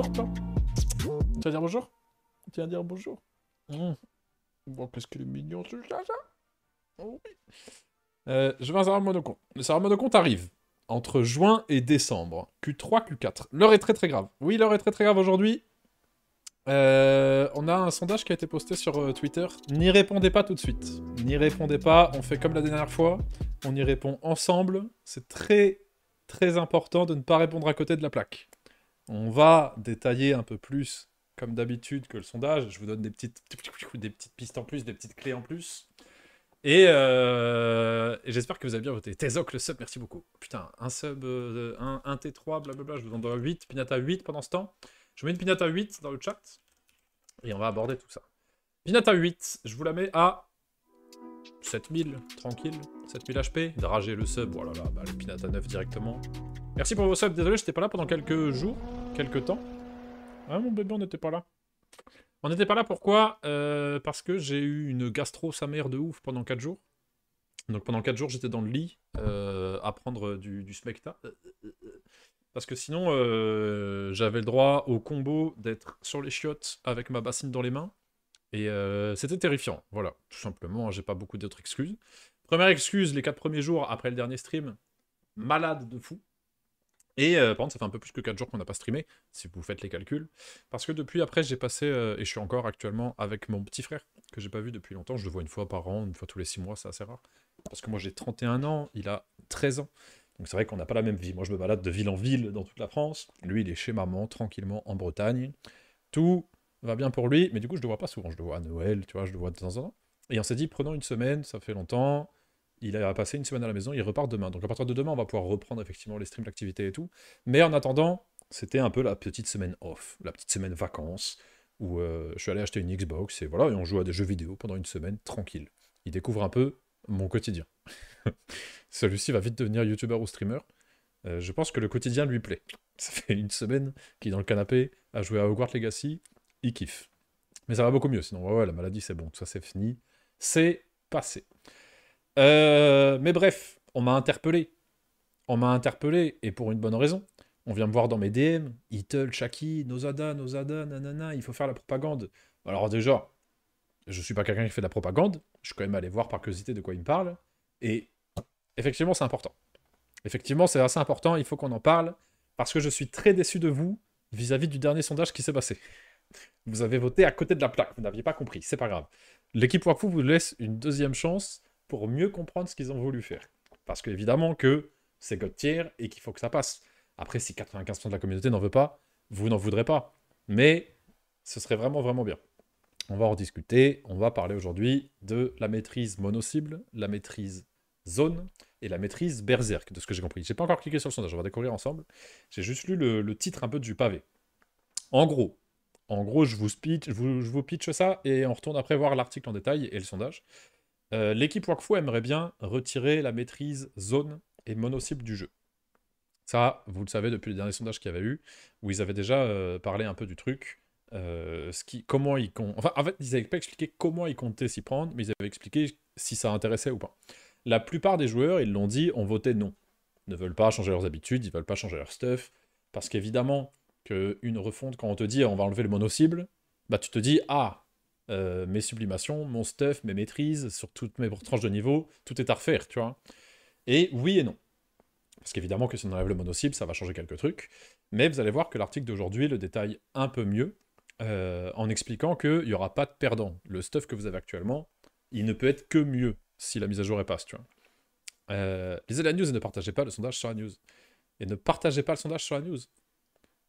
Bonjour, toi. dire bonjour Tiens dire bonjour mmh. Bon, qu'est-ce qu'il est mignon, ce oh euh, Je vais un serveur Monocon. Le serveur compte arrive entre juin et décembre. Q3, Q4. L'heure est très très grave. Oui, l'heure est très très grave aujourd'hui. Euh, on a un sondage qui a été posté sur euh, Twitter. N'y répondez pas tout de suite. N'y répondez pas. On fait comme la dernière fois. On y répond ensemble. C'est très très important de ne pas répondre à côté de la plaque. On va détailler un peu plus, comme d'habitude, que le sondage. Je vous donne des petites, des petites pistes en plus, des petites clés en plus. Et, euh, j'espère que vous avez bien voté. Tezoc, le sub, merci beaucoup. Putain, un sub, euh, un, T3, blablabla, je vous en donne 8. Pinata 8 pendant ce temps. Je mets une Pinata 8 dans le chat. Et on va aborder tout ça. Pinata 8, je vous la mets à 7000, tranquille, 7000 HP. drager le sub, voilà, oh là, bah, le Pinata 9 directement. Merci pour vos subs, désolé, j'étais pas là pendant quelques jours, quelques temps. Ah mon bébé, on n'était pas là. On n'était pas là pourquoi euh, Parce que j'ai eu une gastro sa mère de ouf pendant 4 jours. Donc pendant 4 jours, j'étais dans le lit euh, à prendre du, du smecta. Parce que sinon, euh, j'avais le droit au combo d'être sur les chiottes avec ma bassine dans les mains et euh, c'était terrifiant, voilà, tout simplement, hein, j'ai pas beaucoup d'autres excuses. Première excuse, les quatre premiers jours après le dernier stream, malade de fou. Et euh, par contre, ça fait un peu plus que 4 jours qu'on n'a pas streamé, si vous faites les calculs. Parce que depuis après, j'ai passé, euh, et je suis encore actuellement avec mon petit frère, que j'ai pas vu depuis longtemps. Je le vois une fois par an, une fois tous les 6 mois, c'est assez rare. Parce que moi, j'ai 31 ans, il a 13 ans. Donc c'est vrai qu'on n'a pas la même vie. Moi, je me balade de ville en ville dans toute la France. Lui, il est chez maman, tranquillement, en Bretagne. Tout va bien pour lui, mais du coup, je le vois pas souvent. Je le vois à Noël, tu vois, je le vois de temps en temps. Et on s'est dit, prenons une semaine, ça fait longtemps. Il a passé une semaine à la maison, il repart demain. Donc à partir de demain, on va pouvoir reprendre effectivement les streams, l'activité et tout. Mais en attendant, c'était un peu la petite semaine off, la petite semaine vacances, où euh, je suis allé acheter une Xbox et voilà, et on joue à des jeux vidéo pendant une semaine tranquille. Il découvre un peu mon quotidien. Celui-ci va vite devenir youtubeur ou streamer. Euh, je pense que le quotidien lui plaît. Ça fait une semaine qu'il est dans le canapé à jouer à Hogwarts Legacy, il kiffe. Mais ça va beaucoup mieux, sinon, ouais, la maladie, c'est bon, tout ça, c'est fini. C'est passé. Euh, mais bref, on m'a interpellé. On m'a interpellé, et pour une bonne raison. On vient me voir dans mes DM, Itel, Chaki, Nozada, Nozada, nanana, il faut faire la propagande. Alors déjà, je suis pas quelqu'un qui fait de la propagande, je suis quand même allé voir par curiosité de quoi il me parle, et effectivement, c'est important. Effectivement, c'est assez important, il faut qu'on en parle, parce que je suis très déçu de vous vis à -vis du dernier sondage qui s'est passé. Vous avez voté à côté de la plaque, vous n'aviez pas compris, c'est pas grave. L'équipe Wakfu vous laisse une deuxième chance pour mieux comprendre ce qu'ils ont voulu faire. Parce que évidemment que c'est God tier et qu'il faut que ça passe. Après, si 95% de la communauté n'en veut pas, vous n'en voudrez pas. Mais ce serait vraiment, vraiment bien. On va en discuter. On va parler aujourd'hui de la maîtrise mono-cible, la maîtrise zone et la maîtrise berserk, de ce que j'ai compris. J'ai pas encore cliqué sur le sondage, on va découvrir ensemble. J'ai juste lu le titre un peu du pavé. En gros, en gros, je vous, speech, je vous, pitch ça et on retourne après voir l'article en détail et le sondage. Euh, l'équipe Wakfu aimerait bien retirer la maîtrise zone et mono du jeu. Ça, vous le savez depuis les derniers sondages qu'il y avait eu, où ils avaient déjà euh, parlé un peu du truc. Euh, comment ils Enfin, en fait, ils n'avaient pas expliqué comment ils comptaient s'y prendre, mais ils avaient expliqué si ça intéressait ou pas. La plupart des joueurs, ils l'ont dit, ont voté non. ne veulent pas changer leurs habitudes, ils ne veulent pas changer leur stuff, parce qu'évidemment, une refonte, quand on te dit on va enlever le mono-cible, bah tu te dis ah, euh, mes sublimations, mon stuff, mes maîtrises, sur toutes mes tranches de niveau, tout est à refaire, tu vois. Et oui et non. Parce qu'évidemment que si on enlève le mono-cible, ça va changer quelques trucs. Mais vous allez voir que l'article d'aujourd'hui le détaille un peu mieux euh, en expliquant qu'il n'y aura pas de perdant. Le stuff que vous avez actuellement, il ne peut être que mieux si la mise à jour est passe, tu vois. Euh, lisez la news et ne partagez pas le sondage sur la news. Et ne partagez pas le sondage sur la news.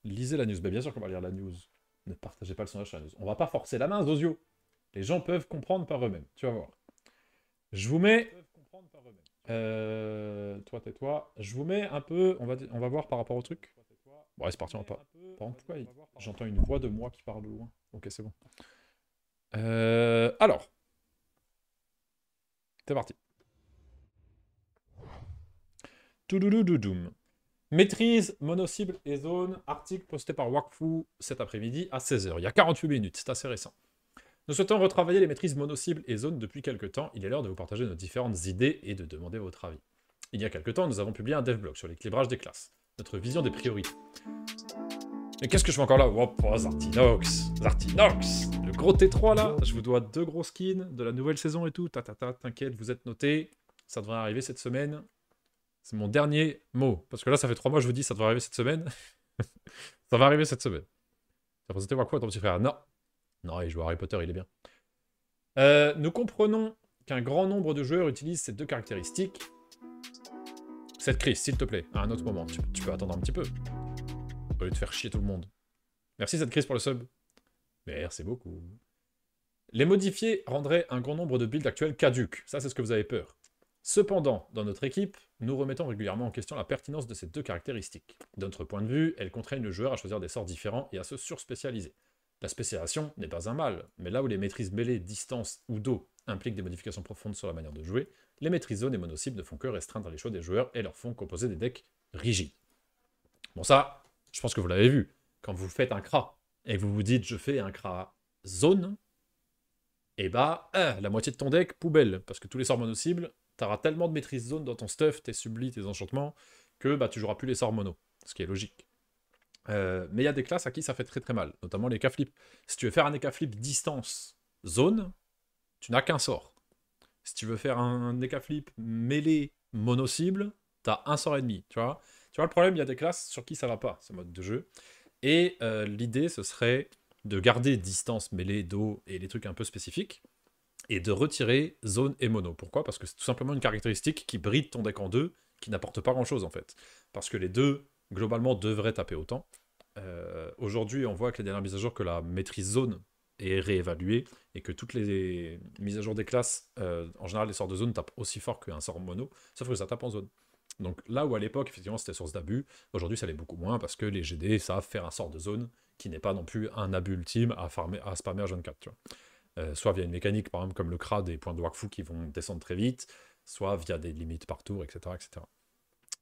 Lisez la news. bien sûr qu'on va lire la news. Ne partagez pas le sondage sur la news. On va pas forcer la main, Zozio. Les gens peuvent comprendre par eux-mêmes. Tu vas voir. Je vous mets... Euh, toi, tais-toi. Je vous mets un peu... On va, on va voir par rapport au truc. c'est parti, pas... j'entends une voix de moi qui parle loin Ok, c'est bon. Euh, alors. C'est parti. Maîtrise, mono-cible et zone, article posté par Wakfu cet après-midi à 16h. Il y a 48 minutes, c'est assez récent. Nous souhaitons retravailler les maîtrises mono cible et zone depuis quelques temps. Il est l'heure de vous partager nos différentes idées et de demander votre avis. Il y a quelques temps, nous avons publié un devblog sur l'équilibrage des classes, notre vision des priorités. Mais qu'est-ce que je fais encore là Oh, oh Zartinox Zartinox Le gros T3 là Je vous dois deux gros skins de la nouvelle saison et tout. Tatata, t'inquiète, vous êtes noté. Ça devrait arriver cette semaine. C'est mon dernier mot. Parce que là, ça fait trois mois, je vous dis, ça devrait arriver cette semaine. ça va arriver cette semaine. T'as présenté quoi ton petit frère Non. Non, il joue à Harry Potter, il est bien. Euh, nous comprenons qu'un grand nombre de joueurs utilisent ces deux caractéristiques. Cette crise, s'il te plaît, à un autre moment. Tu, peux attendre un petit peu. Au lieu de faire chier tout le monde. Merci cette crise pour le sub. Merci beaucoup. Les modifier rendraient un grand nombre de builds actuels caduques. Ça, c'est ce que vous avez peur. Cependant, dans notre équipe, nous remettons régulièrement en question la pertinence de ces deux caractéristiques. autre point de vue, elles contraignent le joueur à choisir des sorts différents et à se surspécialiser. La spécialisation n'est pas un mal, mais là où les maîtrises mêlées, distance ou dos impliquent des modifications profondes sur la manière de jouer, les maîtrises zone et monocibles ne font que restreindre les choix des joueurs et leur font composer des decks rigides. Bon ça, je pense que vous l'avez vu, quand vous faites un CRA et que vous vous dites je fais un CRA zone, et eh bah ben, euh, la moitié de ton deck poubelle, parce que tous les sorts monocibles t'auras tellement de maîtrise zone dans ton stuff, tes sublis, tes enchantements, que bah, tu joueras plus les sorts mono, ce qui est logique. Euh, mais il y a des classes à qui ça fait très très mal, notamment les K-Flip. Si tu veux faire un K-Flip distance zone, tu n'as qu'un sort. Si tu veux faire un K-Flip mêlé mono cible, t'as un sort et demi, tu vois. Tu vois le problème, il y a des classes sur qui ça va pas, ce mode de jeu. Et euh, l'idée, ce serait de garder distance mêlée, dos et les trucs un peu spécifiques, et de retirer zone et mono. Pourquoi Parce que c'est tout simplement une caractéristique qui bride ton deck en deux, qui n'apporte pas grand-chose en fait. Parce que les deux, globalement, devraient taper autant. Euh, aujourd'hui, on voit que les dernières mises à jour que la maîtrise zone est réévaluée et que toutes les mises à jour des classes, euh, en général, les sorts de zone tapent aussi fort qu'un sort mono, sauf que ça tape en zone. Donc là où à l'époque, effectivement, c'était source d'abus, aujourd'hui, ça l'est beaucoup moins parce que les GD savent faire un sort de zone qui n'est pas non plus un abus ultime à, farmer, à spammer à jeune 4. Tu euh, soit via une mécanique, par exemple, comme le CRA, des points de Wakfu qui vont descendre très vite, soit via des limites par tour, etc. etc.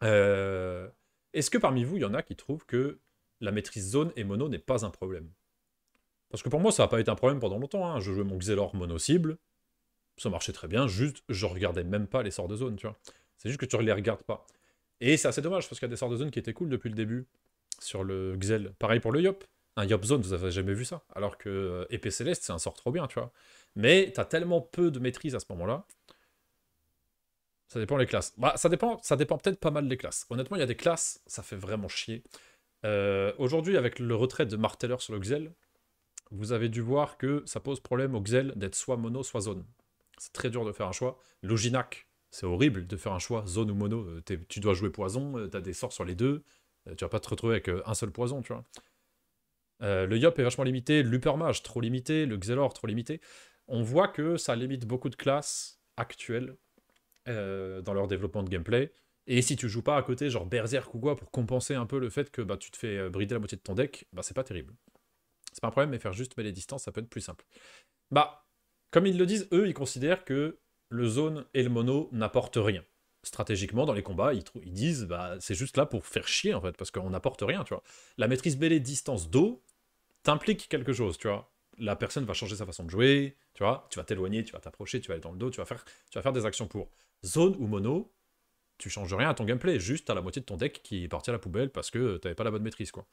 Euh, est-ce que parmi vous, il y en a qui trouvent que la maîtrise zone et mono n'est pas un problème Parce que pour moi, ça n'a pas été un problème pendant longtemps. Hein. Je jouais mon Xelor mono-cible, ça marchait très bien, juste je regardais même pas les sorts de zone, tu vois. C'est juste que tu ne les regardes pas. Et c'est assez dommage, parce qu'il y a des sorts de zone qui étaient cool depuis le début, sur le Xel. Pareil pour le Yop un Zone, vous avez jamais vu ça. Alors que euh, Épée Céleste, c'est un sort trop bien, tu vois. Mais tu as tellement peu de maîtrise à ce moment-là. Ça dépend les classes. Bah, ça dépend, ça dépend peut-être pas mal des classes. Honnêtement, il y a des classes, ça fait vraiment chier. Euh, aujourd'hui, avec le retrait de Marteller sur le Xel, vous avez dû voir que ça pose problème au Xel d'être soit mono, soit zone. C'est très dur de faire un choix. Loginac, c'est horrible de faire un choix zone ou mono. Euh, tu dois jouer poison, tu as des sorts sur les deux. Tu vas pas te retrouver avec un seul poison, tu vois. Euh, le Yop est vachement limité, l'Uppermage trop limité, le Xelor trop limité. On voit que ça limite beaucoup de classes actuelles euh, dans leur développement de gameplay. Et si tu joues pas à côté, genre Berserk ou quoi, pour compenser un peu le fait que bah, tu te fais euh, brider la moitié de ton deck, bah, c'est pas terrible. C'est pas un problème, mais faire juste mêler distance, ça peut être plus simple. Bah, comme ils le disent, eux, ils considèrent que le zone et le mono n'apportent rien. Stratégiquement, dans les combats, ils, ils disent, bah, c'est juste là pour faire chier, en fait, parce qu'on n'apporte rien, tu vois. La maîtrise mêlée distance d'eau, implique quelque chose, tu vois. La personne va changer sa façon de jouer, tu vois. Tu vas t'éloigner, tu vas t'approcher, tu vas aller dans le dos, tu vas faire, tu vas faire des actions pour. Zone ou mono, tu changes rien à ton gameplay, juste à la moitié de ton deck qui est parti à la poubelle parce que tu avais pas la bonne maîtrise, quoi.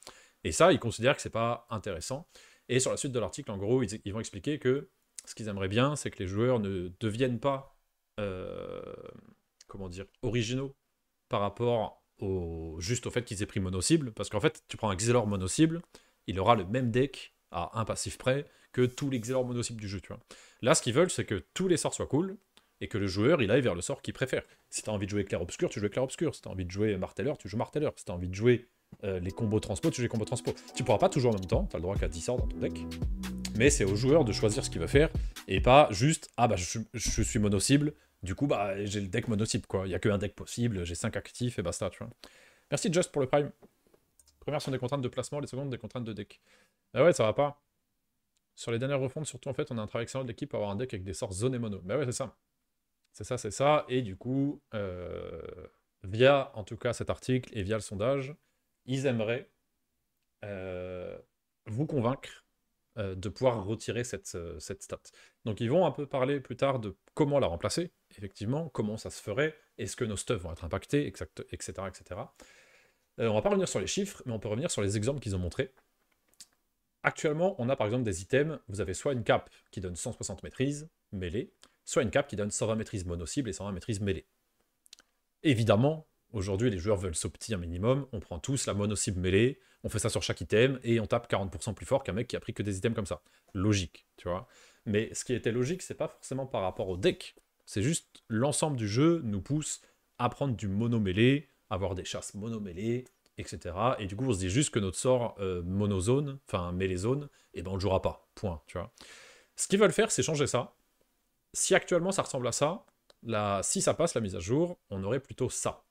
Et ça, ils considèrent que c'est pas intéressant. Et sur la suite de l'article, en gros, ils, vont expliquer que ce qu'ils aimeraient bien, c'est que les joueurs ne deviennent pas, euh, comment dire, originaux par rapport au, juste au fait qu'ils aient pris mono cible, parce qu'en fait, tu prends un Xelor mono cible, il aura le même deck à un passif près que tous les Xelor monocibles du jeu, Là, ce qu'ils veulent, c'est que tous les sorts soient cool, et que le joueur, il aille vers le sort qu'il préfère. Si t'as envie de jouer Clair-Obscur, tu joues Clair-Obscur. Si t'as envie de jouer marteller, tu joues marteller. Si t'as envie de jouer euh, les combos transpo, tu joues les combos transpo. Tu pourras pas toujours en même temps, t'as le droit qu'à 10 sorts dans ton deck, mais c'est au joueur de choisir ce qu'il veut faire, et pas juste, ah bah je, suis mono-cible, du coup, bah, j'ai le deck mono-cible, quoi. Il n'y a qu'un deck possible, j'ai 5 actifs, et basta, tu vois. Merci Just pour le Prime premières sont des contraintes de placement, les secondes des contraintes de deck. Mais bah ouais, ça va pas. Sur les dernières refondes, surtout en fait, on a un travail excellent de l'équipe pour avoir un deck avec des sorts zone et mono. Mais bah ouais, c'est ça. C'est ça, c'est ça. Et du coup, euh, via en tout cas cet article et via le sondage, ils aimeraient euh, vous convaincre euh, de pouvoir retirer cette, stat. Donc ils vont un peu parler plus tard de comment la remplacer, effectivement, comment ça se ferait, est-ce que nos stuff vont être impactés, etc. etc. Euh, on ne va pas revenir sur les chiffres, mais on peut revenir sur les exemples qu'ils ont montrés. Actuellement, on a par exemple des items, vous avez soit une cape qui donne 160 maîtrises mêlées, soit une cape qui donne 120 maîtrises mono-cible et 120 maîtrises mêlées. Évidemment, aujourd'hui les joueurs veulent s'opter un minimum, on prend tous la mono-cible mêlée, on fait ça sur chaque item et on tape 40% plus fort qu'un mec qui a pris que des items comme ça. Logique, tu vois. Mais ce qui était logique, c'est pas forcément par rapport au deck, c'est juste l'ensemble du jeu nous pousse à prendre du mono-mêlée, avoir des chasses mono-mêlées, etc. Et du coup, on se dit juste que notre sort mono euh, monozone, enfin mêlée-zone, et eh ben on ne jouera pas. Point, tu vois. Ce qu'ils veulent faire, c'est changer ça. Si actuellement ça ressemble à ça, la... si ça passe la mise à jour, on aurait plutôt ça.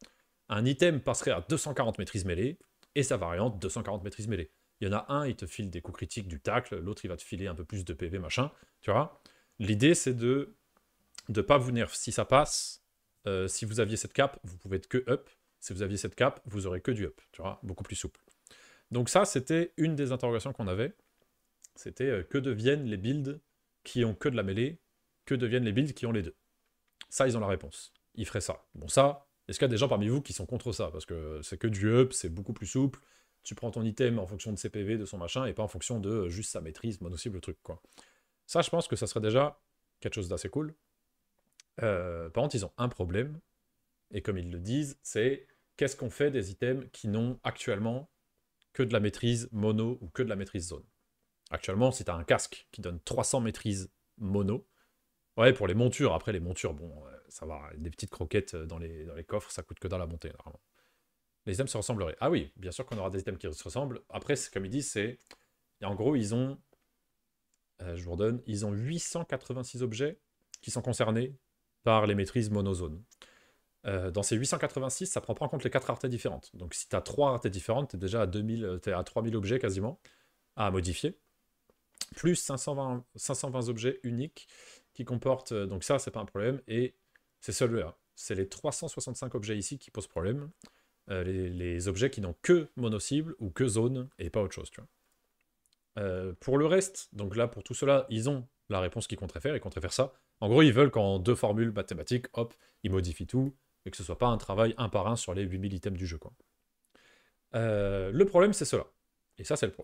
Un item passerait à 240 maîtrises mêlée, et sa variante 240 maîtrise mêlée. Il y en a un, il te file des coups critiques du tacle, l'autre il va te filer un peu plus de PV machin, tu vois. L'idée c'est de ne pas vous nerf. Si ça passe, euh, si vous aviez cette cape, vous pouvez être que up. Si vous aviez cette cape, vous aurez que du up, tu vois, beaucoup plus souple. Donc ça, c'était une des interrogations qu'on avait. C'était euh, que deviennent les builds qui ont que de la mêlée, que deviennent les builds qui ont les deux. Ça, ils ont la réponse. Ils feraient ça. Bon, ça, est-ce qu'il y a des gens parmi vous qui sont contre ça Parce que c'est que du up, c'est beaucoup plus souple. Tu prends ton item en fonction de ses PV, de son machin, et pas en fonction de euh, juste sa maîtrise, mono le truc, quoi. Ça, je pense que ça serait déjà quelque chose d'assez cool. Euh, par contre, ils ont un problème, et comme ils le disent, c'est qu'est-ce qu'on fait des items qui n'ont actuellement que de la maîtrise mono ou que de la maîtrise zone. Actuellement, si tu as un casque qui donne 300 maîtrises mono, ouais, pour les montures, après les montures, bon, euh, ça va, des petites croquettes euh, dans les, coffres, ça coûte que dans la montée, normalement. Les items se ressembleraient. Ah oui, bien sûr qu'on aura des items qui se ressemblent. Après, comme ils disent, c'est. En gros, ils ont. Euh, je vous redonne. Ils ont 886 objets qui sont concernés par les maîtrises mono zone. Euh, dans ces 886, ça prend pas en compte les 4 raretés différentes. Donc si tu as 3 raretés différentes, tu es déjà à, 2000, à 3000 objets quasiment à modifier. Plus 520, 520 objets uniques qui comportent, euh, donc ça c'est pas un problème, et c'est celui-là. E c'est les 365 objets ici qui posent problème. Euh, les, objets qui n'ont que mono-cible ou que zone et pas autre chose. pour le reste, donc là pour tout cela, ils ont la réponse qu'ils compteraient faire, ils compteraient faire ça. En gros, ils veulent qu'en deux formules mathématiques, hop, ils modifient tout, et que ce soit pas un travail un par un sur les 8000 items du jeu. Quoi. Euh, le problème, c'est cela. Et ça, c'est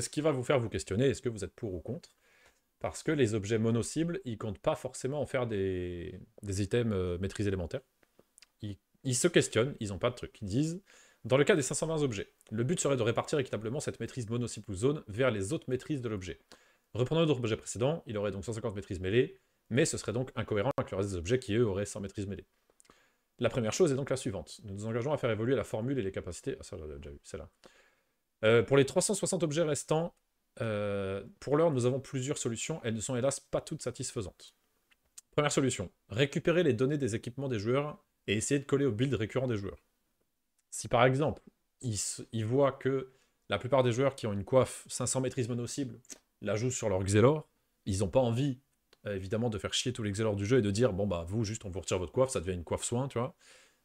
ce qui va vous faire vous questionner, est-ce que vous êtes pour ou contre Parce que les objets mono-cibles, ils comptent pas forcément en faire des, items euh, maîtrise élémentaire. Ils, se questionnent, ils n'ont pas de truc. Ils disent, dans le cas des 520 objets, le but serait de répartir équitablement cette maîtrise mono-cible ou zone vers les autres maîtrises de l'objet. Reprenons notre objet précédent, il aurait donc 150 maîtrises mêlées, mais ce serait donc incohérent avec le reste des objets qui, eux, auraient 100 maîtrises mêlées. La première chose est donc la suivante. Nous nous engageons à faire évoluer la formule et les capacités... Ah, ça, j'avais déjà vu, celle-là. Euh, pour les 360 objets restants, euh, pour l'heure, nous avons plusieurs solutions. Elles ne sont hélas pas toutes satisfaisantes. Première solution, récupérer les données des équipements des joueurs et essayer de coller au build récurrent des joueurs. Si par exemple, ils, voient que la plupart des joueurs qui ont une coiffe 500 maîtrise mono cibles la jouent sur leur Xelor, ils n'ont pas envie euh, évidemment, de faire chier tous les Xelors du jeu et de dire, bon, bah, vous, juste, on vous retire votre coiffe, ça devient une coiffe soin, tu vois.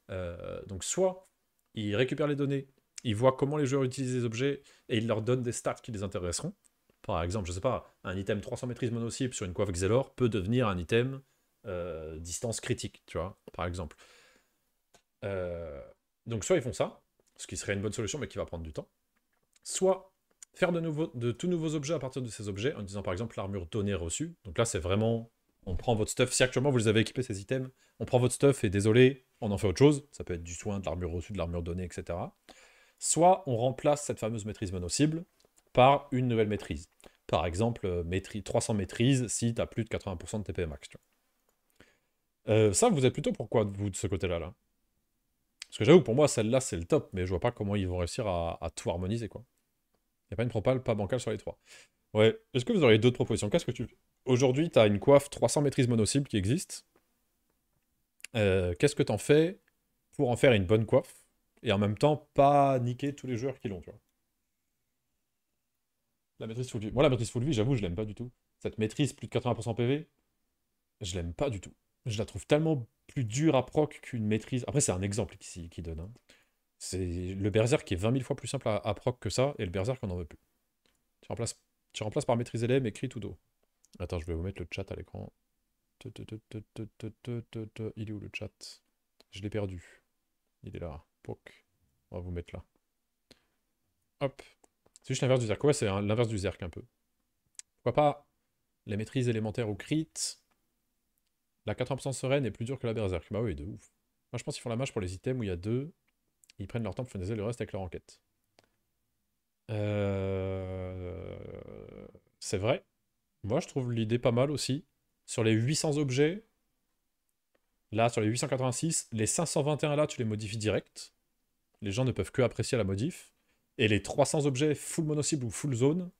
Euh, donc, soit ils récupèrent les données, ils voient comment les joueurs utilisent les objets et ils leur donnent des stats qui les intéresseront. Par exemple, je sais pas, un item 300 maîtrise monocible sur une coiffe Xelor peut devenir un item euh, distance critique, tu vois, par exemple. donc, soit ils font ça, ce qui serait une bonne solution, mais qui va prendre du temps. Soit faire de, nouveau, de tout nouveaux objets à partir de ces objets, en disant par exemple l'armure donnée reçue. Donc là, c'est vraiment, on prend votre stuff. Si actuellement vous les avez équipés, ces items, on prend votre stuff et désolé, on en fait autre chose. Ça peut être du soin, de l'armure reçue, de l'armure donnée, etc. Soit on remplace cette fameuse maîtrise mono-cible par une nouvelle maîtrise. Par exemple, euh, maîtrise, 300 maîtrises si tu as plus de 80% de TP max. Euh, ça, vous êtes plutôt pourquoi, vous, de ce côté-là là parce que j'avoue, pour moi, celle-là, c'est le top, mais je vois pas comment ils vont réussir à, à tout harmoniser, quoi n'y a pas une propale, pas bancale sur les trois. Ouais. Est-ce que vous auriez d'autres propositions Qu'est-ce que tu... Aujourd'hui, tu as une coiffe 300 maîtrise mono qui existe. Euh, qu'est-ce que tu en fais pour en faire une bonne coiffe et en même temps pas niquer tous les joueurs qui l'ont, La maîtrise full vie. Moi, la maîtrise full vie, j'avoue, je l'aime pas du tout. Cette maîtrise, plus de 80% PV, je l'aime pas du tout. Je la trouve tellement plus dure à proc qu'une maîtrise. Après, c'est un exemple qui, qui donne. Hein. C'est le berserk qui est 20 000 fois plus simple à, proc que ça, et le berserk on n'en veut plus. Tu remplaces, tu par maîtrise les, et cri tout dos. Attends, je vais vous mettre le chat à l'écran. Il est où le chat Je l'ai perdu. Il est là. On va vous mettre là. Hop. C'est juste l'inverse du zerk. Ouais, c'est l'inverse du zerk un peu. Pourquoi pas la maîtrise élémentaire ou crit La 80% sereine est plus dure que la berserk. Bah oui, de ouf. Moi, je pense qu'ils font la mage pour les items où il y a deux ils prennent leur temps pour finaliser le reste avec leur enquête. Euh, c'est vrai. Moi, je trouve l'idée pas mal aussi. Sur les 800 objets, là, sur les 886, les 521 là, tu les modifies direct. Les gens ne peuvent que apprécier la modif. Et les 300 objets full mono ou full zone,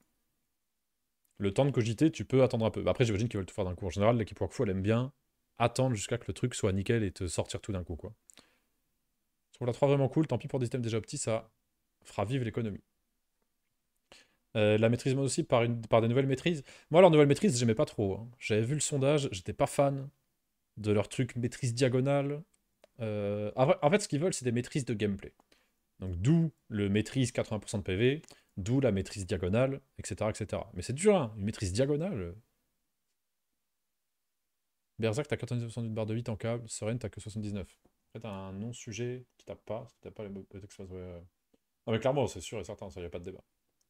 le temps de cogiter, tu peux attendre un peu. Après, j'imagine qu'ils veulent tout faire d'un coup. En général, l'équipe Workflow, elle aime bien attendre jusqu'à que le truc soit nickel et te sortir tout d'un coup. quoi. Pour la 3 vraiment cool, tant pis pour des thèmes déjà petits, ça fera vivre l'économie. Euh, la maîtrise moi aussi par, une, par des nouvelles maîtrises. Moi, leur nouvelle maîtrise, j'aimais pas trop. Hein. J'avais vu le sondage, j'étais pas fan de leur truc maîtrise diagonale. Euh, en fait, ce qu'ils veulent, c'est des maîtrises de gameplay. Donc, d'où le maîtrise 80% de PV, d'où la maîtrise diagonale, etc. etc. Mais c'est dur, hein, une maîtrise diagonale. Berserk, t'as 99% d'une barre de 8 en câble, Seren, t'as que 79 fait, un non-sujet qui tape pas, qui tape pas les se Ouais. Euh, non, mais clairement, c'est sûr et certain, ça, il n'y a pas de débat.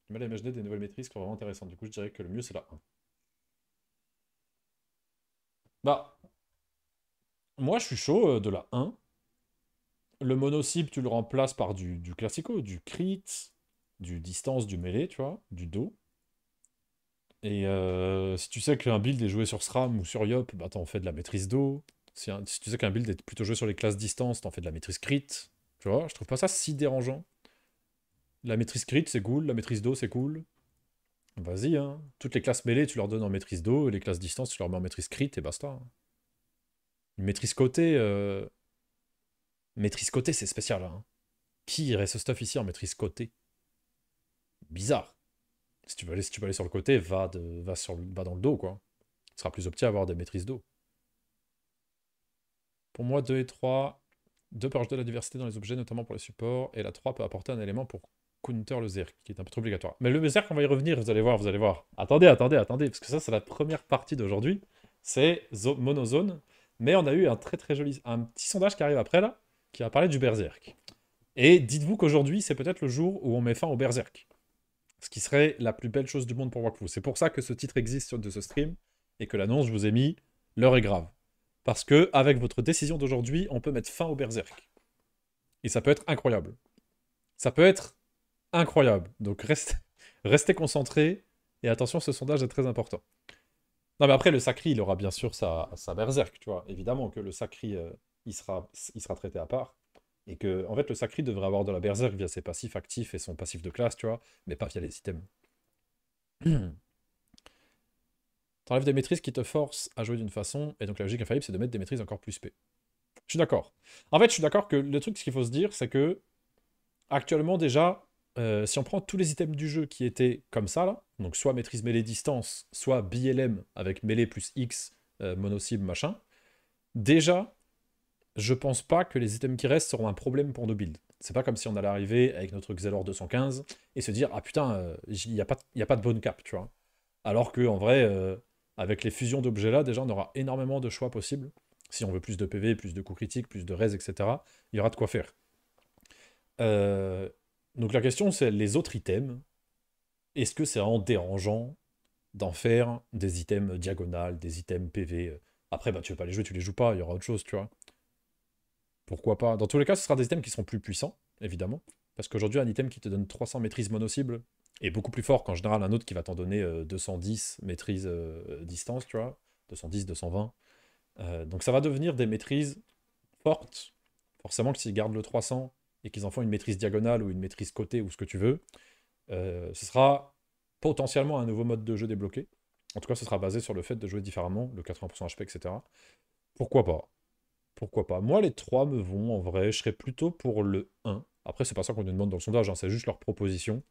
Tu m'as à des nouvelles maîtrises qui sont vraiment intéressantes. Du coup, je dirais que le mieux, c'est la 1. Bah, moi, je suis chaud euh, de la 1. Le monocycle, tu le remplaces par du, classico, du crit, du distance, du mêlée, tu vois, du dos. Et euh, si tu sais qu'un build est joué sur SRAM ou sur Yop, bah t'en fais de la maîtrise dos, si, tu sais qu'un build est plutôt joué sur les classes distance, t'en fais de la maîtrise crit. Tu vois, je trouve pas ça si dérangeant. La maîtrise crit, c'est cool. La maîtrise d'eau, c'est cool. Vas-y, hein. Toutes les classes mêlées, tu leur donnes en maîtrise d'eau. les classes distance, tu leur mets en maîtrise crit et basta. Hein. Une maîtrise côté. Euh, maîtrise côté, c'est spécial, hein. Qui irait ce stuff ici en maîtrise côté Bizarre. Si tu, veux aller, si tu aller sur le côté, va, de, va, dans le dos, quoi. Ce sera plus opti à avoir des maîtrises d'eau. Pour moi, 2 et 3, 2 peuvent de la diversité dans les objets, notamment pour les supports, et la 3 peut apporter un élément pour counter le Zerk, qui est un peu obligatoire. Mais le Zerk, on va y revenir, vous allez voir, vous allez voir. Attendez, attendez, attendez, parce que ça, c'est la première partie d'aujourd'hui. C'est monozone, mais on a eu un très très joli, un petit sondage qui arrive après là, qui va parler du Berserk. Et dites-vous qu'aujourd'hui, c'est peut-être le jour où on met fin au Berserk. Ce qui serait la plus belle chose du monde pour vous. C'est pour ça que ce titre existe de ce stream, et que l'annonce, je vous ai mis, l'heure est grave. Parce que avec votre décision d'aujourd'hui, on peut mettre fin au berserk. Et ça peut être incroyable. Ça peut être incroyable. Donc restez concentrés. Et attention, ce sondage est très important. Non, mais après, le Sacri, il aura bien sûr sa, sa berserk, tu vois. Évidemment que le Sacri, euh, il, sera, il sera traité à part. Et que, en fait, le Sacri devrait avoir de la berserk via ses passifs actifs et son passif de classe, tu vois, mais pas via les items. T'enlèves des maîtrises qui te forcent à jouer d'une façon, et donc la logique infaillible, c'est de mettre des maîtrises encore plus P. Je suis d'accord. En fait, je suis d'accord que le truc, ce qu'il faut se dire, c'est que actuellement déjà, euh, si on prend tous les items du jeu qui étaient comme ça, là, donc soit maîtrise mêlée distance, soit BLM avec mêlée plus X, euh, mono-cible, machin, déjà, je pense pas que les items qui restent seront un problème pour nos builds. C'est pas comme si on allait arriver avec notre Xelor 215 et se dire Ah putain, euh, il n'y a, pas, a pas de bonne cap, tu vois. Alors que en vrai, euh, avec les fusions d'objets là, déjà, on aura énormément de choix possibles. Si on veut plus de PV, plus de coups critiques, plus de res, etc., il y aura de quoi faire. Euh, donc la question, c'est les autres items. Est-ce que c'est en dérangeant d'en faire des items diagonales, des items PV Après, bah, tu veux pas les jouer, tu les joues pas, il y aura autre chose, tu vois. Pourquoi pas Dans tous les cas, ce sera des items qui seront plus puissants, évidemment. Parce qu'aujourd'hui, un item qui te donne 300 maîtrises mono-cibles, et beaucoup plus fort qu'en général un autre qui va t'en donner 210 euh, maîtrise euh, distance, tu vois, 210, 220. Euh, donc ça va devenir des maîtrises fortes. Forcément que s'ils gardent le 300 et qu'ils en font une maîtrise diagonale ou une maîtrise côté ou ce que tu veux, ce sera potentiellement un nouveau mode de jeu débloqué. En tout cas, ce sera basé sur le fait de jouer différemment, le 80% HP, etc. Pourquoi pas Pourquoi pas Moi, les trois me vont en vrai. Je serais plutôt pour le 1. Après, c'est pas ça qu'on nous demande dans le sondage, hein. c'est juste leur proposition.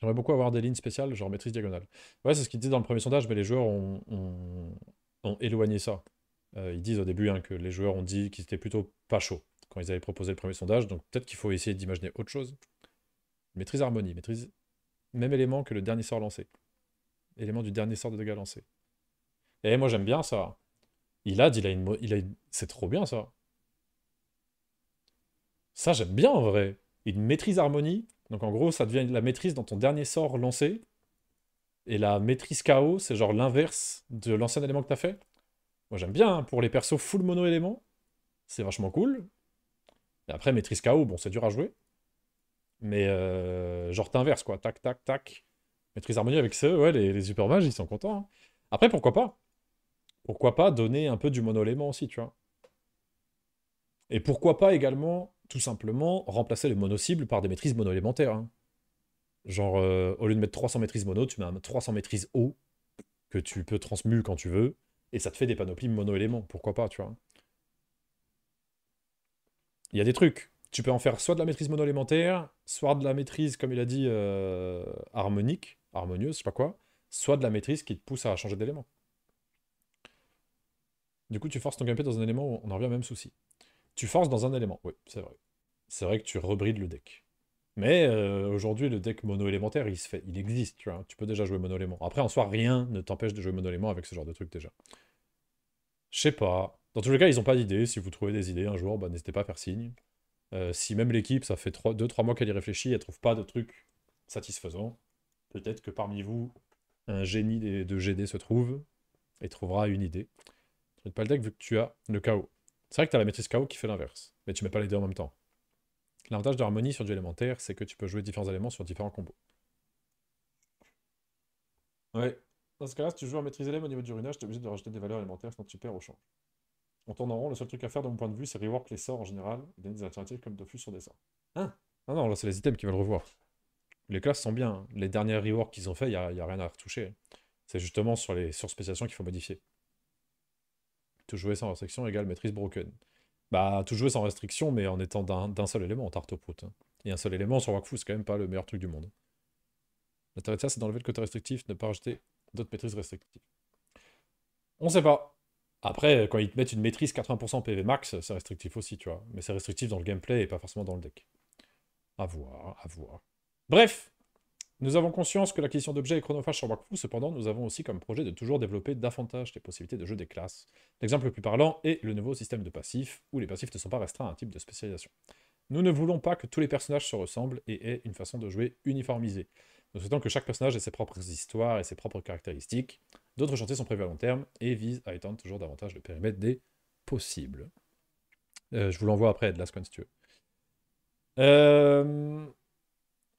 J'aimerais beaucoup avoir des lignes spéciales, genre maîtrise diagonale. Ouais, c'est ce qu'ils disent dans le premier sondage, mais les joueurs ont, éloigné ça. Euh, ils disent au début hein, que les joueurs ont dit qu'ils étaient plutôt pas chauds quand ils avaient proposé le premier sondage, donc peut-être qu'il faut essayer d'imaginer autre chose. Maîtrise harmonie, maîtrise même élément que le dernier sort lancé. Élément du dernier sort de dégâts lancé. Et moi j'aime bien ça. Il a, il a une... Il a C'est trop bien ça. Ça j'aime bien en vrai. Une maîtrise harmonie donc en gros, ça devient la maîtrise dans ton dernier sort lancé. Et la maîtrise KO, c'est genre l'inverse de l'ancien élément que t'as fait. Moi j'aime bien, hein, pour les persos full mono élément, c'est vachement cool. Et après, maîtrise KO, bon, c'est dur à jouer. Mais euh, genre t'inverse, quoi, tac, tac, tac. Maîtrise harmonie avec CE, ouais, les, super mages, ils sont contents. Hein. Après, pourquoi pas Pourquoi pas donner un peu du mono élément aussi, tu vois Et pourquoi pas également tout simplement remplacer le mono-cible par des maîtrises mono-élémentaires. Hein. Genre, euh, au lieu de mettre 300 maîtrises mono, tu mets un 300 maîtrises haut, que tu peux transmuer quand tu veux, et ça te fait des panoplies mono-éléments. Pourquoi pas, tu vois Il y a des trucs. Tu peux en faire soit de la maîtrise mono-élémentaire, soit de la maîtrise, comme il a dit, euh, harmonique, harmonieuse, je sais pas quoi, soit de la maîtrise qui te pousse à changer d'élément. Du coup, tu forces ton gameplay dans un élément où on en revient au même souci. Tu forces dans un élément, oui, c'est vrai. C'est vrai que tu rebrides le deck. Mais euh, aujourd'hui, le deck mono-élémentaire, il, se fait, il existe, tu vois. Hein. Tu peux déjà jouer mono-élément. Après, en soi, rien ne t'empêche de jouer mono-élément avec ce genre de truc déjà. Je sais pas. Dans tous les cas, ils n'ont pas d'idée. Si vous trouvez des idées un jour, bah, n'hésitez pas à faire signe. Euh, si même l'équipe, ça fait 2-3 mois qu'elle y réfléchit, elle trouve pas de truc satisfaisant, peut-être que parmi vous, un génie de GD se trouve et trouvera une idée. Tu ne pas le deck vu que tu as le chaos. C'est vrai que tu la maîtrise KO qui fait l'inverse, mais tu mets pas les deux en même temps. L'avantage d'harmonie sur du élémentaire, c'est que tu peux jouer différents éléments sur différents combos. Ouais. Dans ce cas-là, si tu joues en maîtrise élément au niveau du runage, t'es obligé de rajouter des valeurs élémentaires sinon tu perds au champ. En tournant en rond, le seul truc à faire de mon point de vue, c'est rework les sorts en général et donner des alternatives comme Dofus sur des sorts. Hein Non, non, là c'est les items qui veulent revoir. Les classes sont bien. Les dernières reworks qu'ils ont fait, il n'y a, rien à retoucher. Hein. C'est justement sur les surspéciations qu'il faut modifier tout jouer sans restriction égale maîtrise broken. Bah, tout jouer sans restriction, mais en étant d'un seul élément, Tartoprout. Hein. Et un seul élément sur Wakfu, c'est quand même pas le meilleur truc du monde. L'intérêt de ça, c'est d'enlever le côté restrictif, ne pas rajouter d'autres maîtrises restrictives. On sait pas. Après, quand ils te mettent une maîtrise 80% PV max, c'est restrictif aussi, tu vois. Mais c'est restrictif dans le gameplay et pas forcément dans le deck. À voir, à voir. Bref, nous avons conscience que l'acquisition d'objets est chronophage sur Wakfu, cependant nous avons aussi comme projet de toujours développer davantage les possibilités de jeu des classes. L'exemple le plus parlant est le nouveau système de passifs, où les passifs ne sont pas restreints à un type de spécialisation. Nous ne voulons pas que tous les personnages se ressemblent et aient une façon de jouer uniformisée. Nous souhaitons que chaque personnage ait ses propres histoires et ses propres caractéristiques. D'autres chantiers sont prévus à long terme et visent à étendre toujours davantage le périmètre des possibles. Euh, je vous l'envoie après, Adlas, si tu Euh...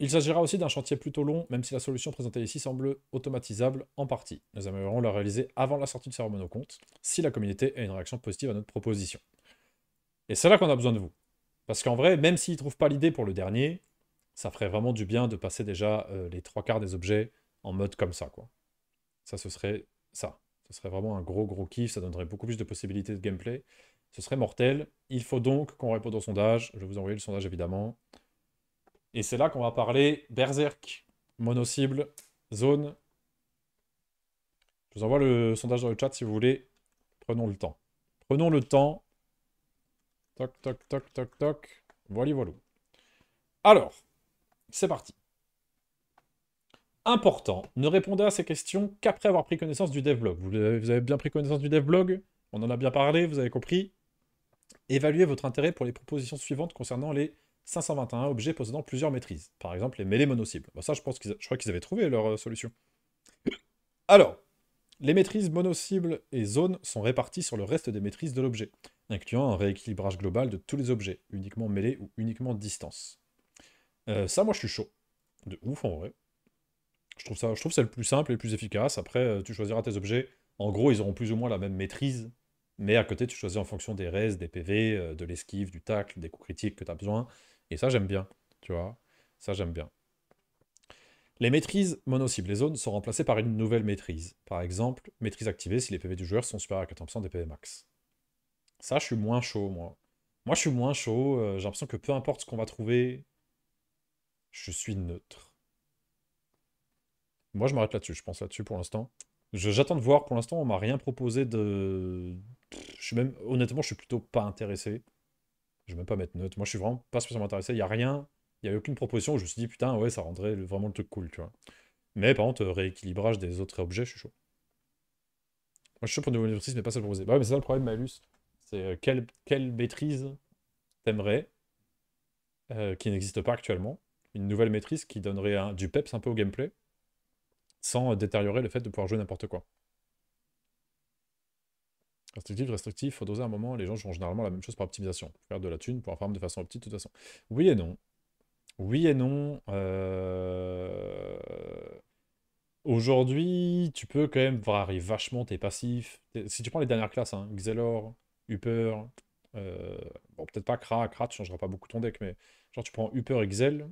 Il s'agira aussi d'un chantier plutôt long, même si la solution présentée ici semble automatisable en partie. Nous aimerions la réaliser avant la sortie de au compte, si la communauté a une réaction positive à notre proposition. Et c'est là qu'on a besoin de vous. Parce qu'en vrai, même s'ils ne trouvent pas l'idée pour le dernier, ça ferait vraiment du bien de passer déjà euh, les trois quarts des objets en mode comme ça, quoi. Ça, ce serait ça. Ce serait vraiment un gros, gros kiff, ça donnerait beaucoup plus de possibilités de gameplay. Ce serait mortel. Il faut donc qu'on réponde au sondage. Je vais vous envoyer le sondage, évidemment. Et c'est là qu'on va parler Berserk, mono-cible, zone. Je vous envoie le sondage dans le chat si vous voulez. Prenons le temps. Prenons le temps. Toc, toc, toc, toc, toc. Voilà, voilà. Alors, c'est parti. Important, ne répondez à ces questions qu'après avoir pris connaissance du devlog. Vous avez bien pris connaissance du devlog. on en a bien parlé, vous avez compris. Évaluez votre intérêt pour les propositions suivantes concernant les 521 objets possédant plusieurs maîtrises. Par exemple, les mêlées mono-cibles. ça, je, pense crois qu'ils avaient trouvé leur euh, solution. Alors, les maîtrises mono-cibles et zones sont réparties sur le reste des maîtrises de l'objet, incluant un rééquilibrage global de tous les objets, uniquement mêlées ou uniquement distance. Euh, ça, moi, je suis chaud. De ouf, en vrai. Je trouve, ça, je trouve le plus simple et le plus efficace. Après, euh, tu choisiras tes objets. En gros, ils auront plus ou moins la même maîtrise, mais à côté, tu choisis en fonction des res, des PV, de l'esquive, du tacle, des coups critiques que tu as besoin. Et ça, j'aime bien, tu vois. Ça, j'aime bien. Les maîtrises mono-cibles, les zones, sont remplacées par une nouvelle maîtrise. Par exemple, maîtrise activée si les PV du joueur sont supérieurs à 40% des PV max. Ça, je suis moins chaud, moi. Moi, je suis moins chaud. Euh, j'ai l'impression que peu importe ce qu'on va trouver, je suis neutre. Moi, je m'arrête là-dessus. Je pense là-dessus pour l'instant. J'attends de voir. Pour l'instant, on m'a rien proposé de... Je suis même... Honnêtement, je suis plutôt pas intéressé. Je vais même pas mettre note. Moi, je suis vraiment pas spécialement intéressé. Il n'y a rien, il n'y a aucune proposition où je me suis dit, putain, ouais, ça rendrait vraiment le truc cool, tu vois. Mais par contre, euh, rééquilibrage des autres objets, je suis chaud. Moi, je suis chaud pour une nouvelle maîtrise mais pas celle proposée. Bah ouais, mais c'est ça le problème, Malus. C'est euh, quelle, maîtrise t'aimerais euh, qui n'existe pas actuellement Une nouvelle maîtrise qui donnerait un, du peps un peu au gameplay sans détériorer le fait de pouvoir jouer n'importe quoi. Restrictif, restrictif, faut doser à un moment, les gens font généralement la même chose par optimisation. Faire de la thune pour en farm de façon optique, de toute façon. Oui et non. Oui et non. Euh, aujourd'hui, tu peux quand même varier vachement tes passifs. Si tu prends les dernières classes, hein, Xelor, Upper, euh, peut-être pas Kra, Kra, tu changeras pas beaucoup ton deck, mais genre tu prends Upper et tu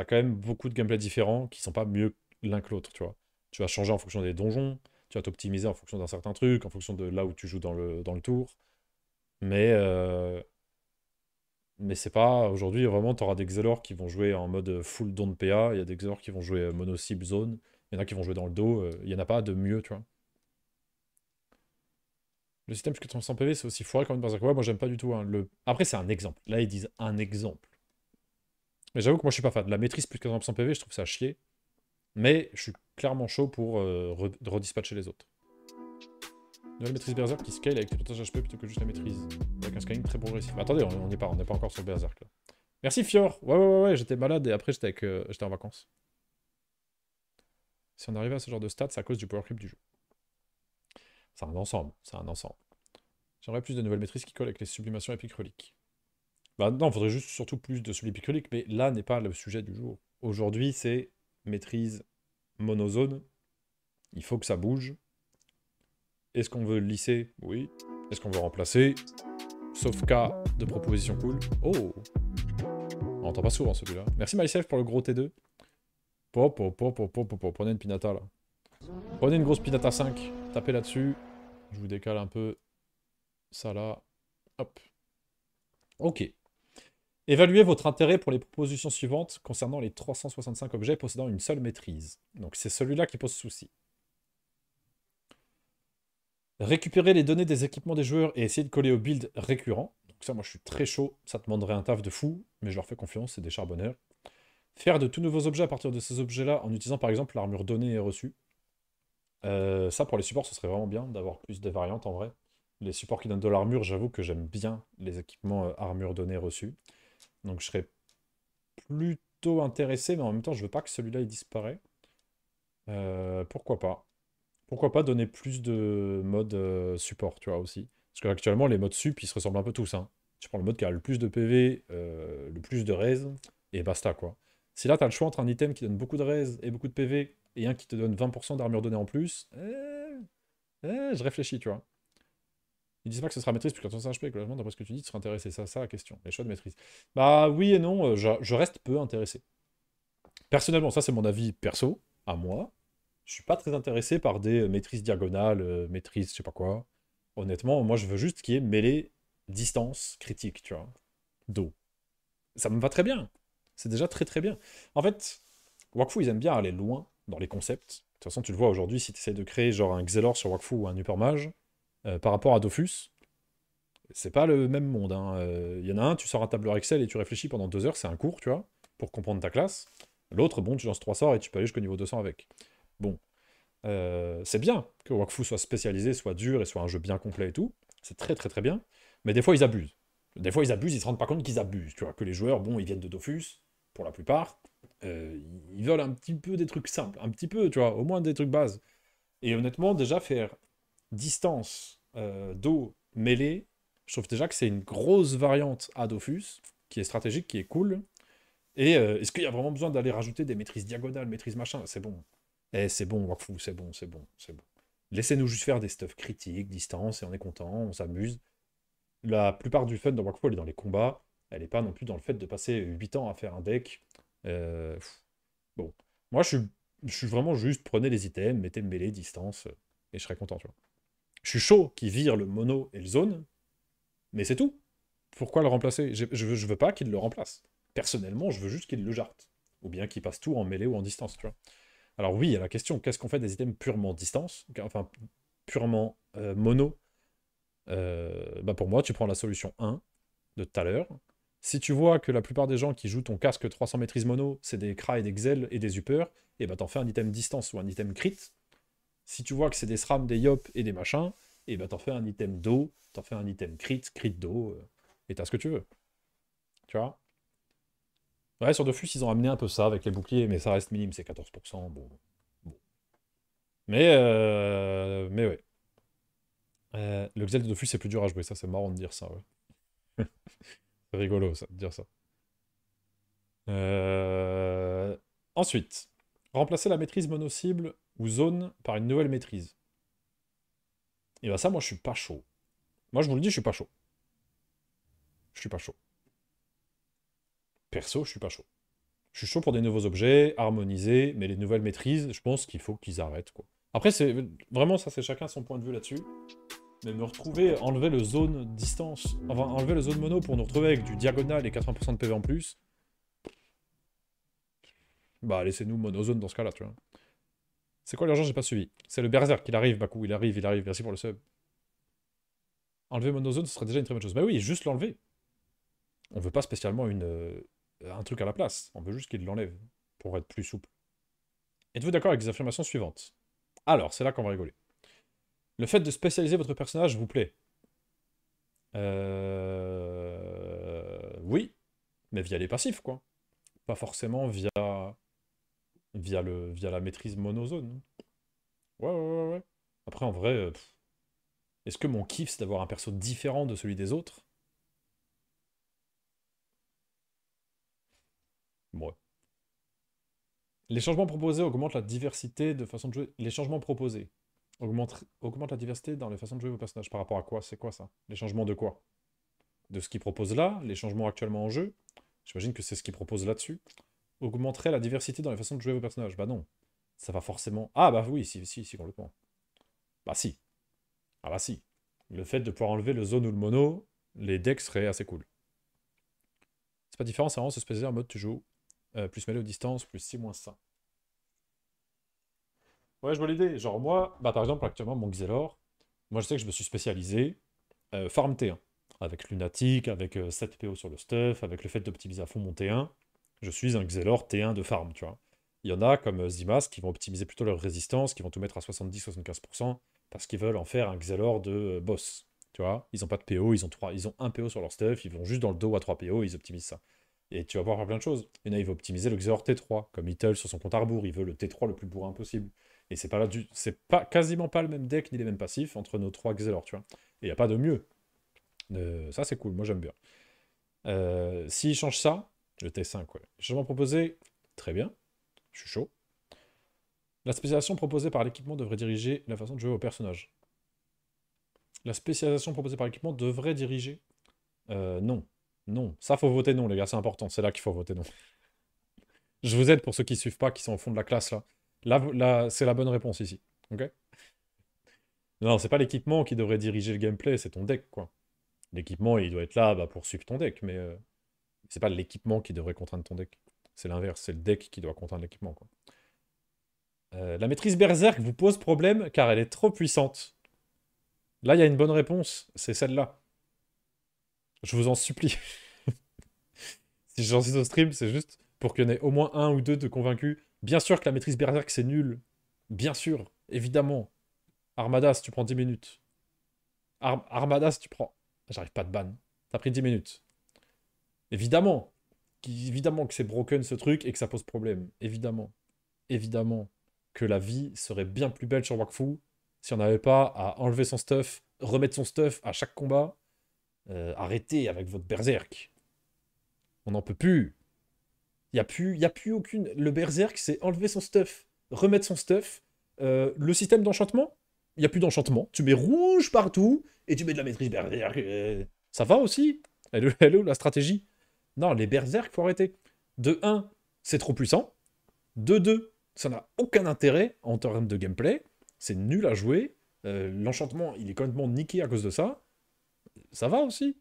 as quand même beaucoup de gameplay différents qui sont pas mieux l'un que l'autre, tu vois. Tu vas changer en fonction des donjons, tu vas t'optimiser en fonction d'un certain truc, en fonction de là où tu joues dans le, dans le tour. Mais, euh, mais c'est pas. Aujourd'hui, vraiment, tu auras des Xelors qui vont jouer en mode full don de PA. Il y a des Xelors qui vont jouer euh, mono cible zone. Il y en a qui vont jouer dans le dos. Euh, il y en a pas de mieux, tu vois. Le système que 400 PV, c'est aussi foiré quand même. Ouais, moi, j'aime pas du tout. Hein, le... Après, c'est un exemple. Là, ils disent un exemple. Mais j'avoue que moi, je suis pas fan. de La maîtrise plus que 400 PV, je trouve ça chier. Mais je suis clairement chaud pour euh, redispatcher les autres. Nouvelle maîtrise Berserk qui scale avec les potages HP plutôt que juste la maîtrise. Avec un scaling très progressif. attendez, on n'est pas, on n'est pas encore sur Berserk là. Merci Fior Ouais, ouais, ouais, ouais j'étais malade et après euh, j'étais en vacances. Si on arrivait à ce genre de stats, c'est à cause du power creep du jeu. C'est un ensemble, c'est un ensemble. J'aimerais plus de nouvelles maîtrises qui collent avec les sublimations épicroliques. Bah non, il faudrait juste surtout plus de sublimations épicroliques, mais là n'est pas le sujet du jour. Aujourd'hui, c'est maîtrise monozone. Il faut que ça bouge. Est-ce qu'on veut lisser Oui. Est-ce qu'on veut remplacer Sauf cas de proposition cool. Oh On n'entend pas souvent celui-là. Merci MySelf pour le gros T2. Pop, Prenez une pinata là. Prenez une grosse pinata 5. Tapez là-dessus. Je vous décale un peu ça là. Hop. Ok. Évaluez votre intérêt pour les propositions suivantes concernant les 365 objets possédant une seule maîtrise. Donc c'est celui-là qui pose souci. Récupérer les données des équipements des joueurs et essayer de coller au build récurrent. Donc ça, moi, je suis très chaud. Ça demanderait un taf de fou, mais je leur fais confiance, c'est des charbonneurs. Faire de tout nouveaux objets à partir de ces objets-là en utilisant par exemple l'armure donnée et reçue. Euh, ça, pour les supports, ce serait vraiment bien d'avoir plus de variantes en vrai. Les supports qui donnent de l'armure, j'avoue que j'aime bien les équipements euh, armure donnée et reçue. Donc je serais plutôt intéressé, mais en même temps, je veux pas que celui-là il disparaît. Euh, pourquoi pas Pourquoi pas donner plus de modes euh, support, tu vois, aussi Parce qu'actuellement, les modes sup, ils se ressemblent un peu tous. Hein. Tu prends le mode qui a le plus de PV, euh, le plus de raise, et basta, quoi. Si là, tu as le choix entre un item qui donne beaucoup de raise et beaucoup de PV, et un qui te donne 20% d'armure donnée en plus, je réfléchis, tu vois. Ils disent pas que ce sera maîtrise, puisque quand on HP, clairement d'après ce que tu dis, tu seras intéressé. Ça, ça, la question. Les choix de maîtrise. Bah oui et non, euh, je, reste peu intéressé. Personnellement, ça c'est mon avis perso, à moi. Je suis pas très intéressé par des maîtrises diagonales, euh, maîtrises, je sais pas quoi. Honnêtement, moi je veux juste qu'il y ait mêlée distance critique, tu vois. D'eau. Ça me va très bien. C'est déjà très très bien. En fait, Wakfu, ils aiment bien aller loin dans les concepts. De toute façon, tu le vois aujourd'hui, si tu essaies de créer genre un Xelor sur Wakfu ou un uppermage euh, par rapport à Dofus, c'est pas le même monde. Il hein. euh, y en a un, tu sors un tableur Excel et tu réfléchis pendant deux heures, c'est un cours, tu vois, pour comprendre ta classe. L'autre, bon, tu lances trois sorts et tu peux aller jusqu'au niveau 200 avec. Bon, euh, c'est bien que Wakfu soit spécialisé, soit dur et soit un jeu bien complet et tout. C'est très très très bien. Mais des fois, ils abusent. Des fois, ils abusent, ils se rendent pas compte qu'ils abusent, tu vois, que les joueurs, bon, ils viennent de Dofus, pour la plupart, ils veulent un petit peu des trucs simples, un petit peu, tu vois, au moins des trucs bases. Et honnêtement, déjà faire distance euh, dos mêlée, je trouve déjà que c'est une grosse variante à Dofus, qui est stratégique, qui est cool. Et euh, est-ce qu'il y a vraiment besoin d'aller rajouter des maîtrises diagonales, maîtrises machin C'est bon. Eh, c'est bon, Wakfu, c'est bon, c'est bon, c'est bon. Laissez-nous juste faire des stuff critiques, distance, et on est content, on s'amuse. La plupart du fun dans Wakfu, elle est dans les combats. Elle n'est pas non plus dans le fait de passer 8 ans à faire un deck. Euh, bon. Moi, je suis, je suis vraiment juste, prenez les items, mettez mêlée, distance, et je serais content, tu vois. Je chaud qui vire le mono et le zone, mais c'est tout. Pourquoi le remplacer je, ne veux pas qu'il le remplace. Personnellement, je veux juste qu'il le jarte. Ou bien qu'il passe tout en mêlée ou en distance, Alors oui, il y a la question, qu'est-ce qu'on fait des items purement distance Enfin, purement euh, mono euh, bah Pour moi, tu prends la solution 1 de tout à l'heure. Si tu vois que la plupart des gens qui jouent ton casque 300 maîtrise mono, c'est des et des xel et des upper, et eh bah ben, t'en fais un item distance ou un item crit, si tu vois que c'est des SRAM, des YOP et des machins, et eh ben t'en fais un item d'eau, t'en fais un item crit, crit d'eau, euh, et t'as ce que tu veux. Tu vois Ouais, sur defus ils ont amené un peu ça avec les boucliers, mais ça reste minime, c'est 14%. Bon. Mais, euh, mais ouais. Euh, le Xel de Defus, c'est plus dur à jouer, ça c'est marrant de dire ça, ouais. c'est rigolo ça, de dire ça. Euh, ensuite, Remplacer la maîtrise mono-cible ou zone par une nouvelle maîtrise. Et bien ça, moi, je suis pas chaud. Moi, je vous le dis, je suis pas chaud. Je suis pas chaud. Perso, je suis pas chaud. Je suis chaud pour des nouveaux objets, harmonisés, mais les nouvelles maîtrises, je pense qu'il faut qu'ils arrêtent, quoi. Après, c'est vraiment ça, c'est chacun son point de vue là-dessus. Mais me retrouver, enlever le zone distance, enlever le zone mono pour nous retrouver avec du diagonal et 80% de PV en plus, bah, laissez-nous monozone dans ce cas-là, tu vois. C'est quoi l'urgence J'ai pas suivi. C'est le berserk, qui arrive, coup il arrive, il arrive, merci pour le sub. Enlever monozone, ce serait déjà une très bonne chose. Bah oui, juste l'enlever. On veut pas spécialement une, euh, un truc à la place, on veut juste qu'il l'enlève, pour être plus souple. Êtes-vous d'accord avec les affirmations suivantes Alors, c'est là qu'on va rigoler. Le fait de spécialiser votre personnage vous plaît Euh... Oui, mais via les passifs, quoi. Pas forcément via via, le, via la maîtrise monozone. Ouais, ouais, ouais. ouais. Après, en vrai, euh, est-ce que mon kiff, c'est d'avoir un perso différent de celui des autres Ouais. Les changements proposés augmentent la diversité de façon de jouer. Les changements proposés augmentent, augmentent la diversité dans les façons de jouer vos personnages. Par rapport à quoi C'est quoi ça Les changements de quoi De ce qu'ils proposent là, les changements actuellement en jeu. J'imagine que c'est ce qu'ils proposent là-dessus augmenterait la diversité dans les façons de jouer vos personnages. Bah non. Ça va forcément. Ah bah oui, si, si, si, complètement. Bah si. Ah bah si. Le fait de pouvoir enlever le zone ou le mono, les decks seraient assez cool. C'est pas différent, c'est vraiment se spécialiser en mode tu joues euh, plus mêlé aux distance, plus 6, moins 5. Ouais, je vois l'idée. Genre moi, bah par exemple, actuellement, mon Xelor, moi je sais que je me suis spécialisé euh, farm T1. Avec lunatique avec 7 euh, PO sur le stuff, avec le fait d'optimiser à fond mon T1 je suis un Xelor T1 de farm, tu vois. Il y en a comme euh, Zimas qui vont optimiser plutôt leur résistance, qui vont tout mettre à 70-75% parce qu'ils veulent en faire un Xelor de euh, boss. Tu vois, ils n'ont pas de PO, ils ont, trois, ils ont un PO sur leur stuff, ils vont juste dans le dos à 3 PO, ils optimisent ça. Et tu vas voir plein de choses. Il y en a, ils vont optimiser le Xelor T3, comme Little sur son compte à rebours, il veut le T3 le plus bourrin possible. Et c'est pas là du. C'est pas quasiment pas le même deck ni les mêmes passifs entre nos trois Xelor, tu vois. Et il n'y a pas de mieux. Euh, ça c'est cool, moi j'aime bien. Euh, S'ils changent ça, le T5, ouais. Changement proposé, très bien. Je suis chaud. La spécialisation proposée par l'équipement devrait diriger la façon de jouer au personnage. La spécialisation proposée par l'équipement devrait diriger. Euh, non. Non. Ça, faut voter non, les gars, c'est important. C'est là qu'il faut voter non. Je vous aide pour ceux qui ne suivent pas, qui sont au fond de la classe, là. Là, c'est la bonne réponse ici. OK Non, c'est pas l'équipement qui devrait diriger le gameplay, c'est ton deck, quoi. L'équipement, il doit être là bah, pour suivre ton deck, mais euh, c'est pas l'équipement qui devrait contraindre ton deck. C'est l'inverse, c'est le deck qui doit contraindre l'équipement. Euh, la maîtrise Berserk vous pose problème car elle est trop puissante. Là, il y a une bonne réponse, c'est celle-là. Je vous en supplie. si j'en suis au stream, c'est juste pour qu'il y en ait au moins un ou deux de convaincus. Bien sûr que la maîtrise Berserk, c'est nul. Bien sûr, évidemment. Armadas, tu prends 10 minutes. Armadas, Armada, tu prends... J'arrive pas de ban. T'as pris 10 minutes. Évidemment. évidemment que c'est broken ce truc et que ça pose problème. Évidemment. Évidemment que la vie serait bien plus belle sur Wakfu si on n'avait pas à enlever son stuff, remettre son stuff à chaque combat. Euh, arrêtez avec votre berserk. On n'en peut plus. Il n'y a, plus, y a plus aucune. Le berserk, c'est enlever son stuff, remettre son stuff. Euh, le système d'enchantement, il n'y a plus d'enchantement. Tu mets rouge partout et tu mets de la maîtrise berserk. Euh, ça va aussi. Elle est où la stratégie non, les berserk, faut arrêter. De 1, c'est trop puissant. De 2, ça n'a aucun intérêt en termes de gameplay. C'est nul à jouer. Euh, l'enchantement, il est complètement niqué à cause de ça. Ça va aussi.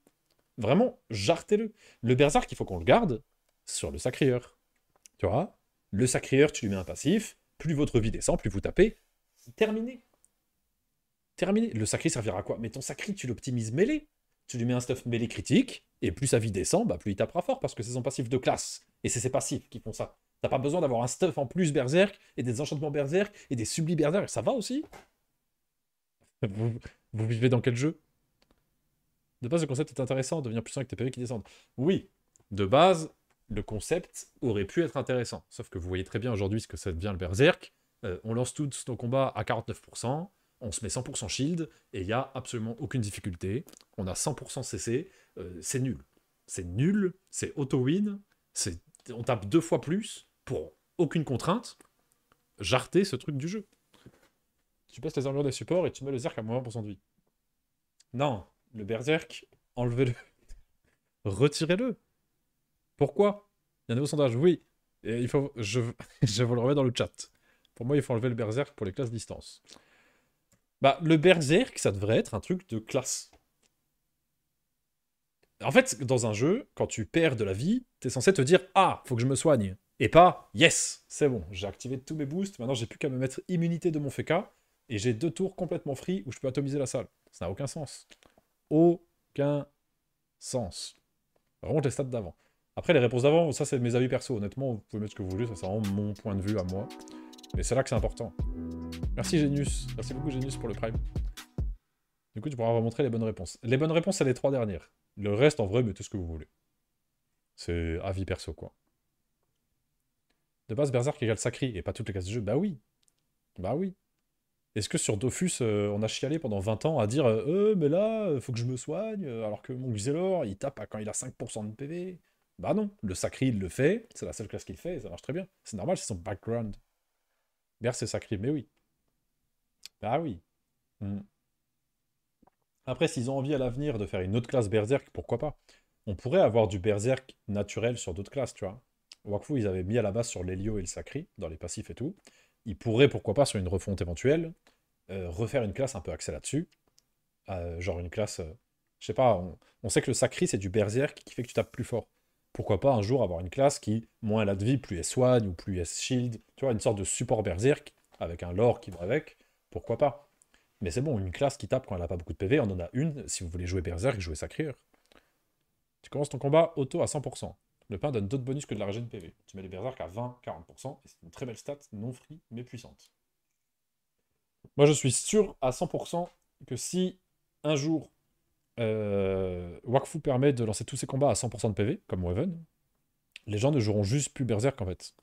Vraiment, jartez-le. Le berserk, il faut qu'on le garde sur le sacrieur. Tu vois Le sacrieur, tu lui mets un passif. Plus votre vie descend, plus vous tapez. Terminé. Terminé. Le sacri servira à quoi Mais ton sacré, tu l'optimises mêlé tu lui mets un stuff mêlé critique, et plus sa vie descend, bah plus il tapera fort, parce que c'est son passif de classe. Et c'est ses passifs qui font ça. T'as pas besoin d'avoir un stuff en plus berserk, et des enchantements berserk, et des sublis berserk, ça va aussi vous, vivez dans quel jeu De base, le concept est intéressant, devenir puissant avec tes PV e qui descendent. Oui, de base, le concept aurait pu être intéressant. Sauf que vous voyez très bien aujourd'hui ce que ça devient le berserk. Euh, on lance tous nos combats à 49%, on se met 100% shield et il n'y a absolument aucune difficulté. On a 100% CC, euh, c'est nul. C'est nul, c'est auto-win, on tape deux fois plus pour aucune contrainte. Jarter ce truc du jeu. Tu passes les armures des supports et tu mets le Zerk à moins 20% de vie. Non, le Berserk, enlevez-le. Retirez-le. Pourquoi Il y a un nouveau sondage, oui. il faut, je, je vous le remets dans le chat. Pour moi, il faut enlever le Berserk pour les classes distance. Bah, le berserk, ça devrait être un truc de classe. En fait, dans un jeu, quand tu perds de la vie, t'es censé te dire Ah, faut que je me soigne. Et pas Yes, c'est bon, j'ai activé tous mes boosts, maintenant j'ai plus qu'à me mettre immunité de mon FK, et j'ai deux tours complètement free où je peux atomiser la salle. Ça n'a aucun sens. Aucun sens. Vraiment, les stats d'avant. Après, les réponses d'avant, ça c'est mes avis perso. Honnêtement, vous pouvez mettre ce que vous voulez, ça c'est vraiment mon point de vue à moi. Mais c'est là que c'est important. Merci Genius. Merci beaucoup Genius pour le prime. Du coup, tu pourras montrer les bonnes réponses. Les bonnes réponses, c'est les trois dernières. Le reste, en vrai, mais tout ce que vous voulez. C'est avis perso, quoi. De base, Berserk égale Sacri, et pas toutes les classes de jeu. Bah oui. Bah oui. Est-ce que sur Dofus, euh, on a chialé pendant 20 ans à dire Euh, euh mais là, euh, faut que je me soigne, alors que mon Xelor, il tape quand il a 5% de PV Bah non, le Sacri, il le fait, c'est la seule classe qu'il fait, et ça marche très bien. C'est normal, c'est son background. Berserk, c'est Sacri, mais oui. Ah oui. Mm. Après, s'ils ont envie à l'avenir de faire une autre classe Berserk, pourquoi pas On pourrait avoir du Berserk naturel sur d'autres classes, tu vois. Wakfu, ils avaient mis à la base sur l'Hélio et le Sacri, dans les passifs et tout. Ils pourraient, pourquoi pas, sur une refonte éventuelle, euh, refaire une classe un peu axée là-dessus. Euh, genre une classe, euh, je sais pas, on, sait que le Sacri, c'est du Berserk qui fait que tu tapes plus fort. Pourquoi pas un jour avoir une classe qui, moins elle a de vie, plus elle soigne ou plus elle shield, tu vois, une sorte de support Berserk avec un lore qui va avec pourquoi pas Mais c'est bon, une classe qui tape quand elle n'a pas beaucoup de PV, on en a une, si vous voulez jouer Berserk, jouer sacrir. Tu commences ton combat auto à 100%. Le pain donne d'autres bonus que de la de PV. Tu mets les Berserk à 20-40%, et c'est une très belle stat, non free, mais puissante. Moi, je suis sûr à 100% que si un jour euh, Wakfu permet de lancer tous ses combats à 100% de PV, comme Weaven, les gens ne joueront juste plus Berserk en fait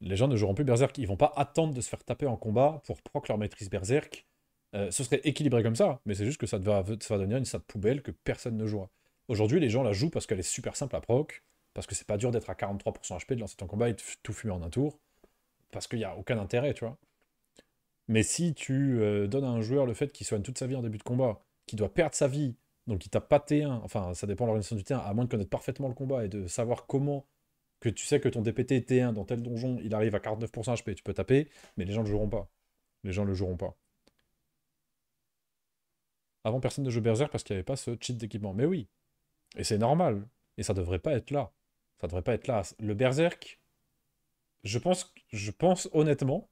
les gens ne joueront plus Berserk. Ils vont pas attendre de se faire taper en combat pour proc leur maîtrise Berserk. Euh, ce serait équilibré comme ça, mais c'est juste que ça, va devenir une de poubelle que personne ne joue. Aujourd'hui, les gens la jouent parce qu'elle est super simple à proc, parce que c'est pas dur d'être à 43% HP, de lancer ton combat et de tout fumer en un tour, parce qu'il n'y a aucun intérêt, tu vois. Mais si tu euh, donnes à un joueur le fait qu'il soigne toute sa vie en début de combat, qu'il doit perdre sa vie, donc il tape pas T1, enfin ça dépend de l'organisation du T1, à moins de connaître parfaitement le combat et de savoir comment que tu sais que ton DPT T1 dans tel donjon, il arrive à 49% HP, tu peux taper, mais les gens ne le joueront pas. Les gens le joueront pas. Avant, personne ne jouait Berserk parce qu'il n'y avait pas ce cheat d'équipement. Mais oui. Et c'est normal. Et ça devrait pas être là. Ça devrait pas être là. Le Berserk, je pense, je pense honnêtement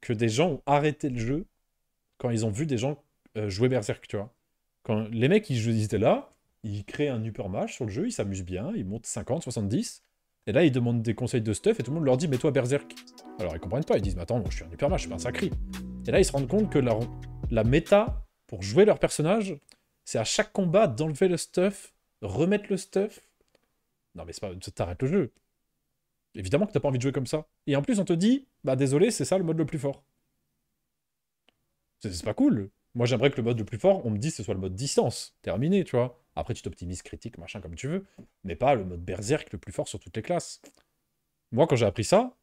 que des gens ont arrêté le jeu quand ils ont vu des gens euh, jouer Berserk, tu vois. Quand les mecs, ils, ils étaient là, ils créent un upper match sur le jeu, ils s'amusent bien, ils montent 50, 70. Et là, ils demandent des conseils de stuff et tout le monde leur dit, mais toi, Berserk. Alors, ils comprennent pas, ils disent, mais attends, je suis un hyperma, je suis pas un sacré. Et là, ils se rendent compte que la, la méta, pour jouer leur personnage, c'est à chaque combat d'enlever le stuff, remettre le stuff. Non, mais c'est pas. T'arrêtes le jeu. Évidemment que t'as pas envie de jouer comme ça. Et en plus, on te dit, bah désolé, c'est ça le mode le plus fort. C'est pas cool. Moi, j'aimerais que le mode le plus fort, on me dise que ce soit le mode distance. Terminé, tu vois. Après, tu t'optimises critique, machin, comme tu veux, mais pas le mode berserk le plus fort sur toutes les classes. Moi, quand j'ai appris ça,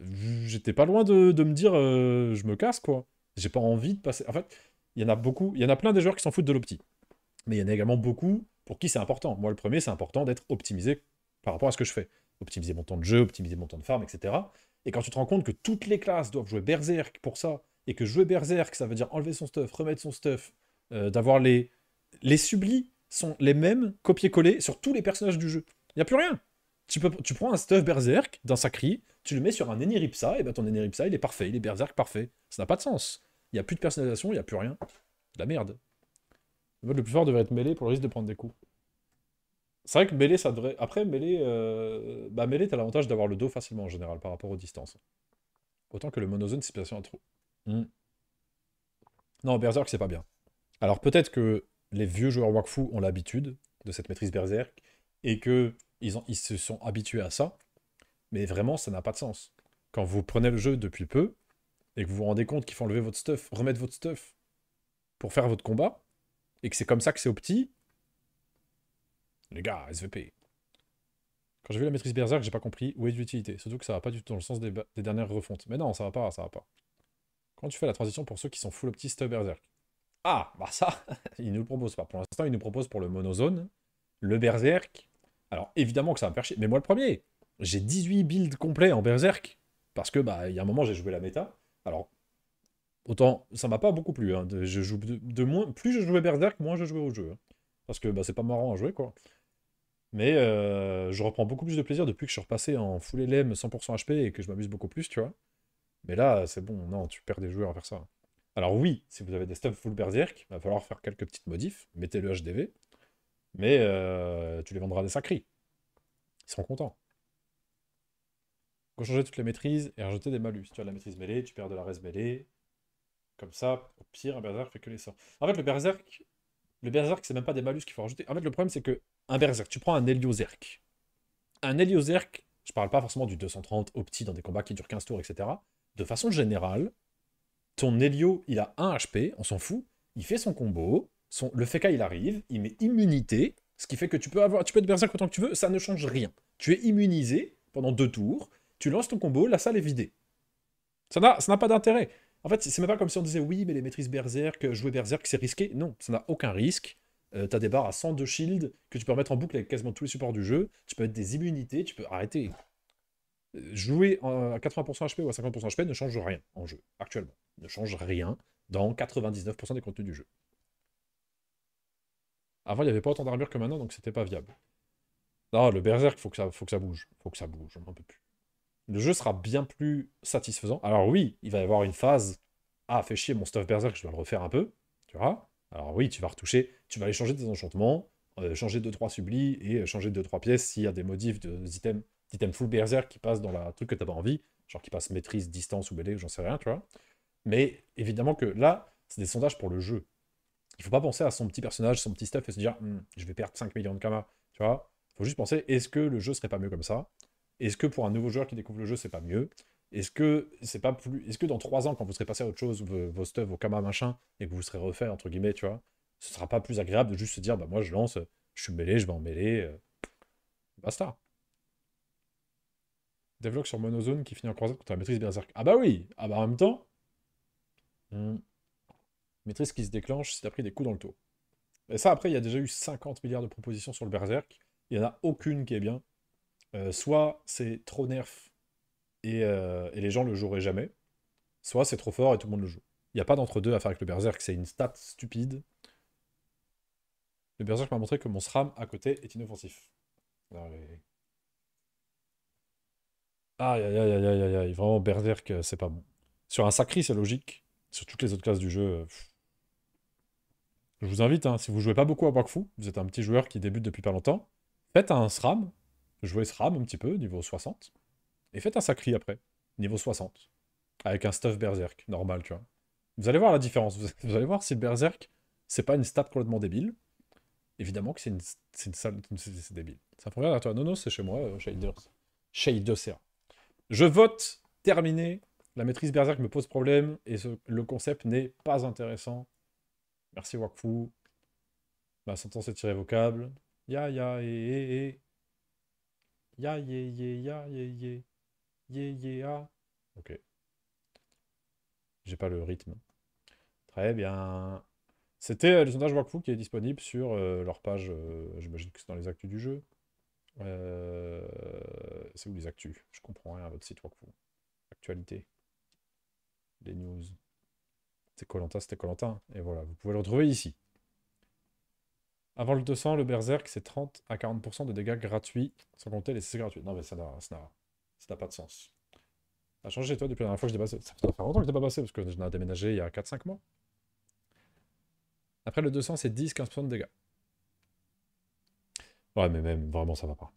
j'étais pas loin de, me dire euh, je me casse, quoi. J'ai pas envie de passer. En fait, il y en a beaucoup, il y en a plein des joueurs qui s'en foutent de l'opti. Mais il y en a également beaucoup pour qui c'est important. Moi, le premier, c'est important d'être optimisé par rapport à ce que je fais. Optimiser mon temps de jeu, optimiser mon temps de farm, etc. Et quand tu te rends compte que toutes les classes doivent jouer berserk pour ça, et que jouer berserk, ça veut dire enlever son stuff, remettre son stuff, euh, d'avoir les, les sublis sont les mêmes copier-coller sur tous les personnages du jeu. Il n'y a plus rien. Tu, peux, tu prends un stuff berserk d'un sacri, tu le mets sur un Eniripsa, et ben ton Eniripsa, il est parfait, il est berserk parfait. Ça n'a pas de sens. Il n'y a plus de personnalisation, il n'y a plus rien. la merde. Le mode le plus fort devrait être mêlé pour le risque de prendre des coups. C'est vrai que mêlé, ça devrait. Après, mêlé, euh, bah, mêlé t'as l'avantage d'avoir le dos facilement en général par rapport aux distances. Autant que le monozone, c'est pas trop. un Non, Berserk, c'est pas bien. Alors peut-être que les vieux joueurs Wakfu ont l'habitude de cette maîtrise berserk et que ils, se sont habitués à ça, mais vraiment, ça n'a pas de sens. Quand vous prenez le jeu depuis peu et que vous vous rendez compte qu'il faut enlever votre stuff, remettre votre stuff pour faire votre combat, et que c'est comme ça que c'est au petit, les gars, SVP. Quand j'ai vu la maîtrise Berserk, j'ai pas compris où est l'utilité. Surtout que ça va pas du tout dans le sens des, dernières refontes. Mais non, ça va pas, ça va pas. Quand tu fais la transition pour ceux qui sont full opti stuff Berserk ah, bah ça, il ne nous le propose pas. Pour l'instant, il nous propose pour le monozone, le berserk. Alors évidemment que ça va me faire chier, mais moi le premier, j'ai 18 builds complets en berserk. Parce que, bah, il y a un moment, j'ai joué la méta. Alors, autant, ça m'a pas beaucoup plu. Hein. je joue de, moins, plus je jouais berserk, moins je jouais au jeu. Hein. Parce que bah, c'est pas marrant à jouer, quoi. Mais euh, je reprends beaucoup plus de plaisir depuis que je suis repassé en full LM 100% HP et que je m'amuse beaucoup plus, tu vois. Mais là, c'est bon, non, tu perds des joueurs à faire ça. Alors oui, si vous avez des stuff full berserk, il va falloir faire quelques petites modifs, mettez le HDV, mais euh, tu les vendras des sacris. Ils seront contents. Faut changer toutes les maîtrises et rajouter des malus. Tu as la maîtrise mêlée, tu perds de la res mêlée. Comme ça, au pire, un berserk fait que les sorts. En fait, le berserk, le berserk, c'est même pas des malus qu'il faut rajouter. En fait, le problème, c'est que un berserk, tu prends un héliozerk. Un héliozerk, je parle pas forcément du 230 opti dans des combats qui durent 15 tours, etc. De façon générale, son Helio, il a un HP, on s'en fout. Il fait son combo. Son, le Feka, il arrive. Il met immunité. Ce qui fait que tu peux, avoir, tu peux être berserk autant que tu veux. Ça ne change rien. Tu es immunisé pendant deux tours. Tu lances ton combo. La salle est vidée. Ça n'a pas d'intérêt. En fait, c'est même pas comme si on disait oui, mais les maîtrises berserk, jouer berserk, c'est risqué. Non, ça n'a aucun risque. Euh, tu as des barres à 102 de shield que tu peux mettre en boucle avec quasiment tous les supports du jeu. Tu peux être des immunités, tu peux arrêter jouer à 80% HP ou à 50% HP ne change rien en jeu, actuellement. Ne change rien dans 99% des contenus du jeu. Avant, il n'y avait pas autant d'armure que maintenant, donc c'était pas viable. Non, le berserk, faut que ça, faut que ça bouge. Faut que ça bouge, on n'en plus. Le jeu sera bien plus satisfaisant. Alors oui, il va y avoir une phase « Ah, fais chier, mon stuff berserk, je dois le refaire un peu. » Tu vois Alors oui, tu vas retoucher, tu vas aller changer tes enchantements, euh, changer 2-3 sublis et changer 2-3 pièces s'il y a des modifs de, des items si full berserk qui passe dans la truc que t'as pas envie, genre qui passe maîtrise, distance ou mêlée, j'en sais rien, tu vois. Mais évidemment que là, c'est des sondages pour le jeu. Il faut pas penser à son petit personnage, son petit stuff et se dire hmm, je vais perdre 5 millions de kamas, tu vois. Faut juste penser est-ce que le jeu serait pas mieux comme ça Est-ce que pour un nouveau joueur qui découvre le jeu, c'est pas mieux est-ce que c'est pas plus. Est-ce que dans 3 ans, quand vous serez passé à autre chose, vos, stuff, vos kamas, machin, et que vous serez refait, entre guillemets, tu vois, ce sera pas plus agréable de juste se dire, bah moi je lance, je suis mêlé, je vais en mêler, euh, basta. Devlock sur monozone qui finit en croisade contre la maîtrise Berserk. Ah bah oui Ah bah en même temps. Hmm, maîtrise qui se déclenche si t'as pris des coups dans le taux Et ça, après, il y a déjà eu 50 milliards de propositions sur le Berserk. Il y en a aucune qui est bien. Euh, soit c'est trop nerf euh, et, les gens le joueraient jamais. Soit c'est trop fort et tout le monde le joue. Il n'y a pas d'entre-deux à faire avec le Berserk. C'est une stat stupide. Le Berserk m'a montré que mon SRAM à côté est inoffensif. Aïe, aïe, aïe, aïe, aïe, aïe, vraiment berserk, euh, c'est pas bon. Sur un sacré, c'est logique. Sur toutes les autres classes du jeu, euh, je vous invite, hein, si vous jouez pas beaucoup à Wakfu, vous êtes un petit joueur qui débute depuis pas longtemps, faites un SRAM, jouez SRAM un petit peu, niveau 60, et faites un sacri après, niveau 60, avec un stuff berserk, normal, tu vois. Vous allez voir la différence, vous allez voir si le berserk, c'est pas une stat complètement débile, Évidemment que c'est une, salle, c'est débile. Ça un à Non, non, c'est chez moi, euh, Shaders. Shade je vote terminé. La maîtrise Berserk me pose problème et le concept n'est pas intéressant. Merci Wakfu. Ma sentence est irrévocable. Ya ya et Ya ye ye ya ye ye. Ye ye Ok. J'ai pas le rythme. Très bien. C'était euh, le sondage Wakfu qui est disponible sur euh, leur page. Euh, j'imagine que c'est dans les actus du jeu. Euh, c'est où les actus Je comprends rien à votre site Wakfu. Actualité. Les news. C'est Colanta, c'était Colantin. Hein. Et voilà, vous pouvez le retrouver ici. Avant le 200, le Berserk, c'est 30 à 40% de dégâts gratuits, sans compter les CC gratuits. Non, mais ça n'a pas de sens. Ça a changé, toi, depuis la dernière fois que je passé. Ça fait longtemps que je pas passé, parce que je n'ai déménagé il y a 4-5 mois. Après, le 200, c'est 10-15% de dégâts. Ouais, mais même, vraiment, ça va pas.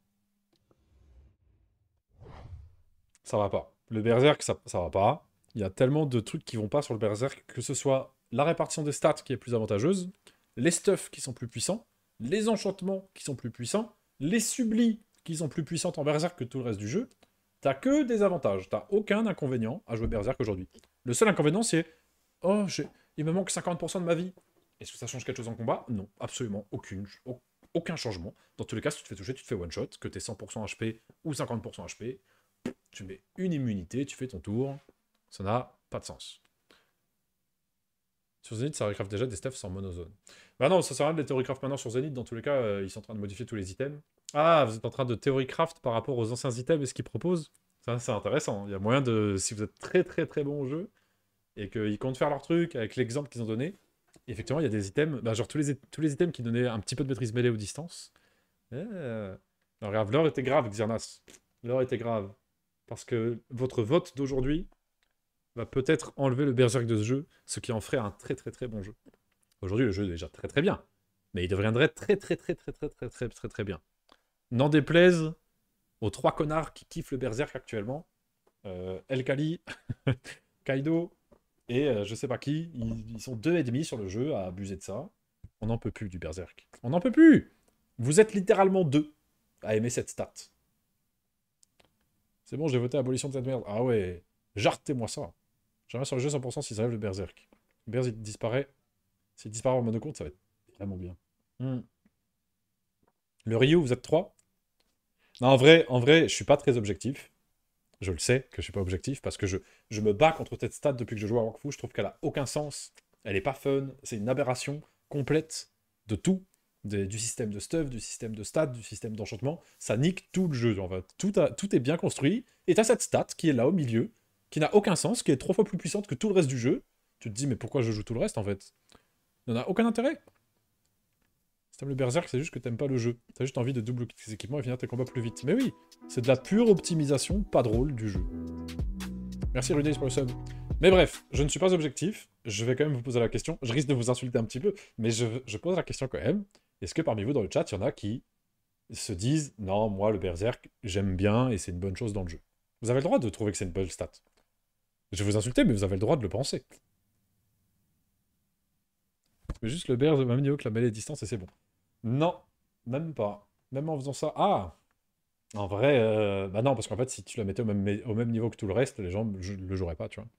Ça va pas. Le Berserk, ça, ça va pas. Il y a tellement de trucs qui vont pas sur le Berserk, que ce soit la répartition des stats qui est plus avantageuse, les stuffs qui sont plus puissants, les enchantements qui sont plus puissants, les sublis qui sont plus puissants en Berserk que tout le reste du jeu. T'as que des avantages, t'as aucun inconvénient à jouer Berserk aujourd'hui. Le seul inconvénient, c'est Oh, il me manque 50% de ma vie. Est-ce que ça change quelque chose en combat Non, absolument aucune aucun changement. Dans tous les cas, si tu te fais toucher, tu te fais one shot, que tu es 100% HP ou 50% HP, tu mets une immunité, tu fais ton tour, ça n'a pas de sens. Sur Zenith, ça recraft déjà des stuffs sans monozone. Bah non, ça sert à rien de maintenant sur Zenith, dans tous les cas, euh, ils sont en train de modifier tous les items. Ah, vous êtes en train de théoricraft par rapport aux anciens items et ce qu'ils proposent Ça, c'est intéressant. Il y a moyen de, si vous êtes très très très bon au jeu, et qu'ils comptent faire leur truc avec l'exemple qu'ils ont donné, effectivement, il y a des items, bah, genre tous les, tous les items qui donnaient un petit peu de maîtrise mêlée aux distances. Eh, alors Non, regarde, l'heure était grave, Xirnas. L'heure était grave. Parce que votre vote d'aujourd'hui va peut-être enlever le berserk de ce jeu, ce qui en ferait un très très très bon jeu. Aujourd'hui, le jeu est déjà très très bien. Mais il deviendrait très très très très très très très très très bien. N'en déplaise aux trois connards qui kiffent le berserk actuellement. Euh, El Kali, Kaido, et euh, je sais pas qui, ils, sont deux et demi sur le jeu à abuser de ça. On n'en peut plus du Berserk. On n'en peut plus Vous êtes littéralement deux à aimer cette stat. C'est bon, j'ai voté abolition de cette merde. Ah ouais, jartez-moi ça. J'aimerais sur le jeu 100% s'ils arrivent le Berserk. Berserk disparaît. S'il disparaît en compte ça va être vraiment bien. Hmm. Le Ryu, vous êtes trois Non, en vrai, en vrai, je suis pas très objectif. Je le sais que je suis pas objectif parce que je, me bats contre cette stat depuis que je joue à Wankfu, Je trouve qu'elle a aucun sens. Elle est pas fun. C'est une aberration complète de tout. du système de stuff, du système de stats, du système d'enchantement. Ça nique tout le jeu. En fait. tout, tout est bien construit. Et tu as cette stat qui est là au milieu, qui n'a aucun sens, qui est trois fois plus puissante que tout le reste du jeu. Tu te dis, mais pourquoi je joue tout le reste en fait Il n'en a aucun intérêt. Si t'aimes le berserk, c'est juste que t'aimes pas le jeu. T'as juste envie de double cliquer tes équipements et finir tes combats plus vite. Mais oui, c'est de la pure optimisation pas drôle du jeu. Merci Rudis pour le sub. Mais bref, je ne suis pas objectif, je vais quand même vous poser la question, je risque de vous insulter un petit peu, mais je, pose la question quand même. Est-ce que parmi vous dans le chat, il y en a qui se disent « Non, moi, le Berserk, j'aime bien et c'est une bonne chose dans le jeu ». Vous avez le droit de trouver que c'est une bonne stat. Je vais vous insulter, mais vous avez le droit de le penser. juste le Berserk, ma mis que la mêlée distance et c'est bon. Non, même pas. Même en faisant ça. Ah En vrai, euh, bah non, parce qu'en fait, si tu la mettais au même, au même niveau que tout le reste, les gens ne le joueraient pas, tu vois.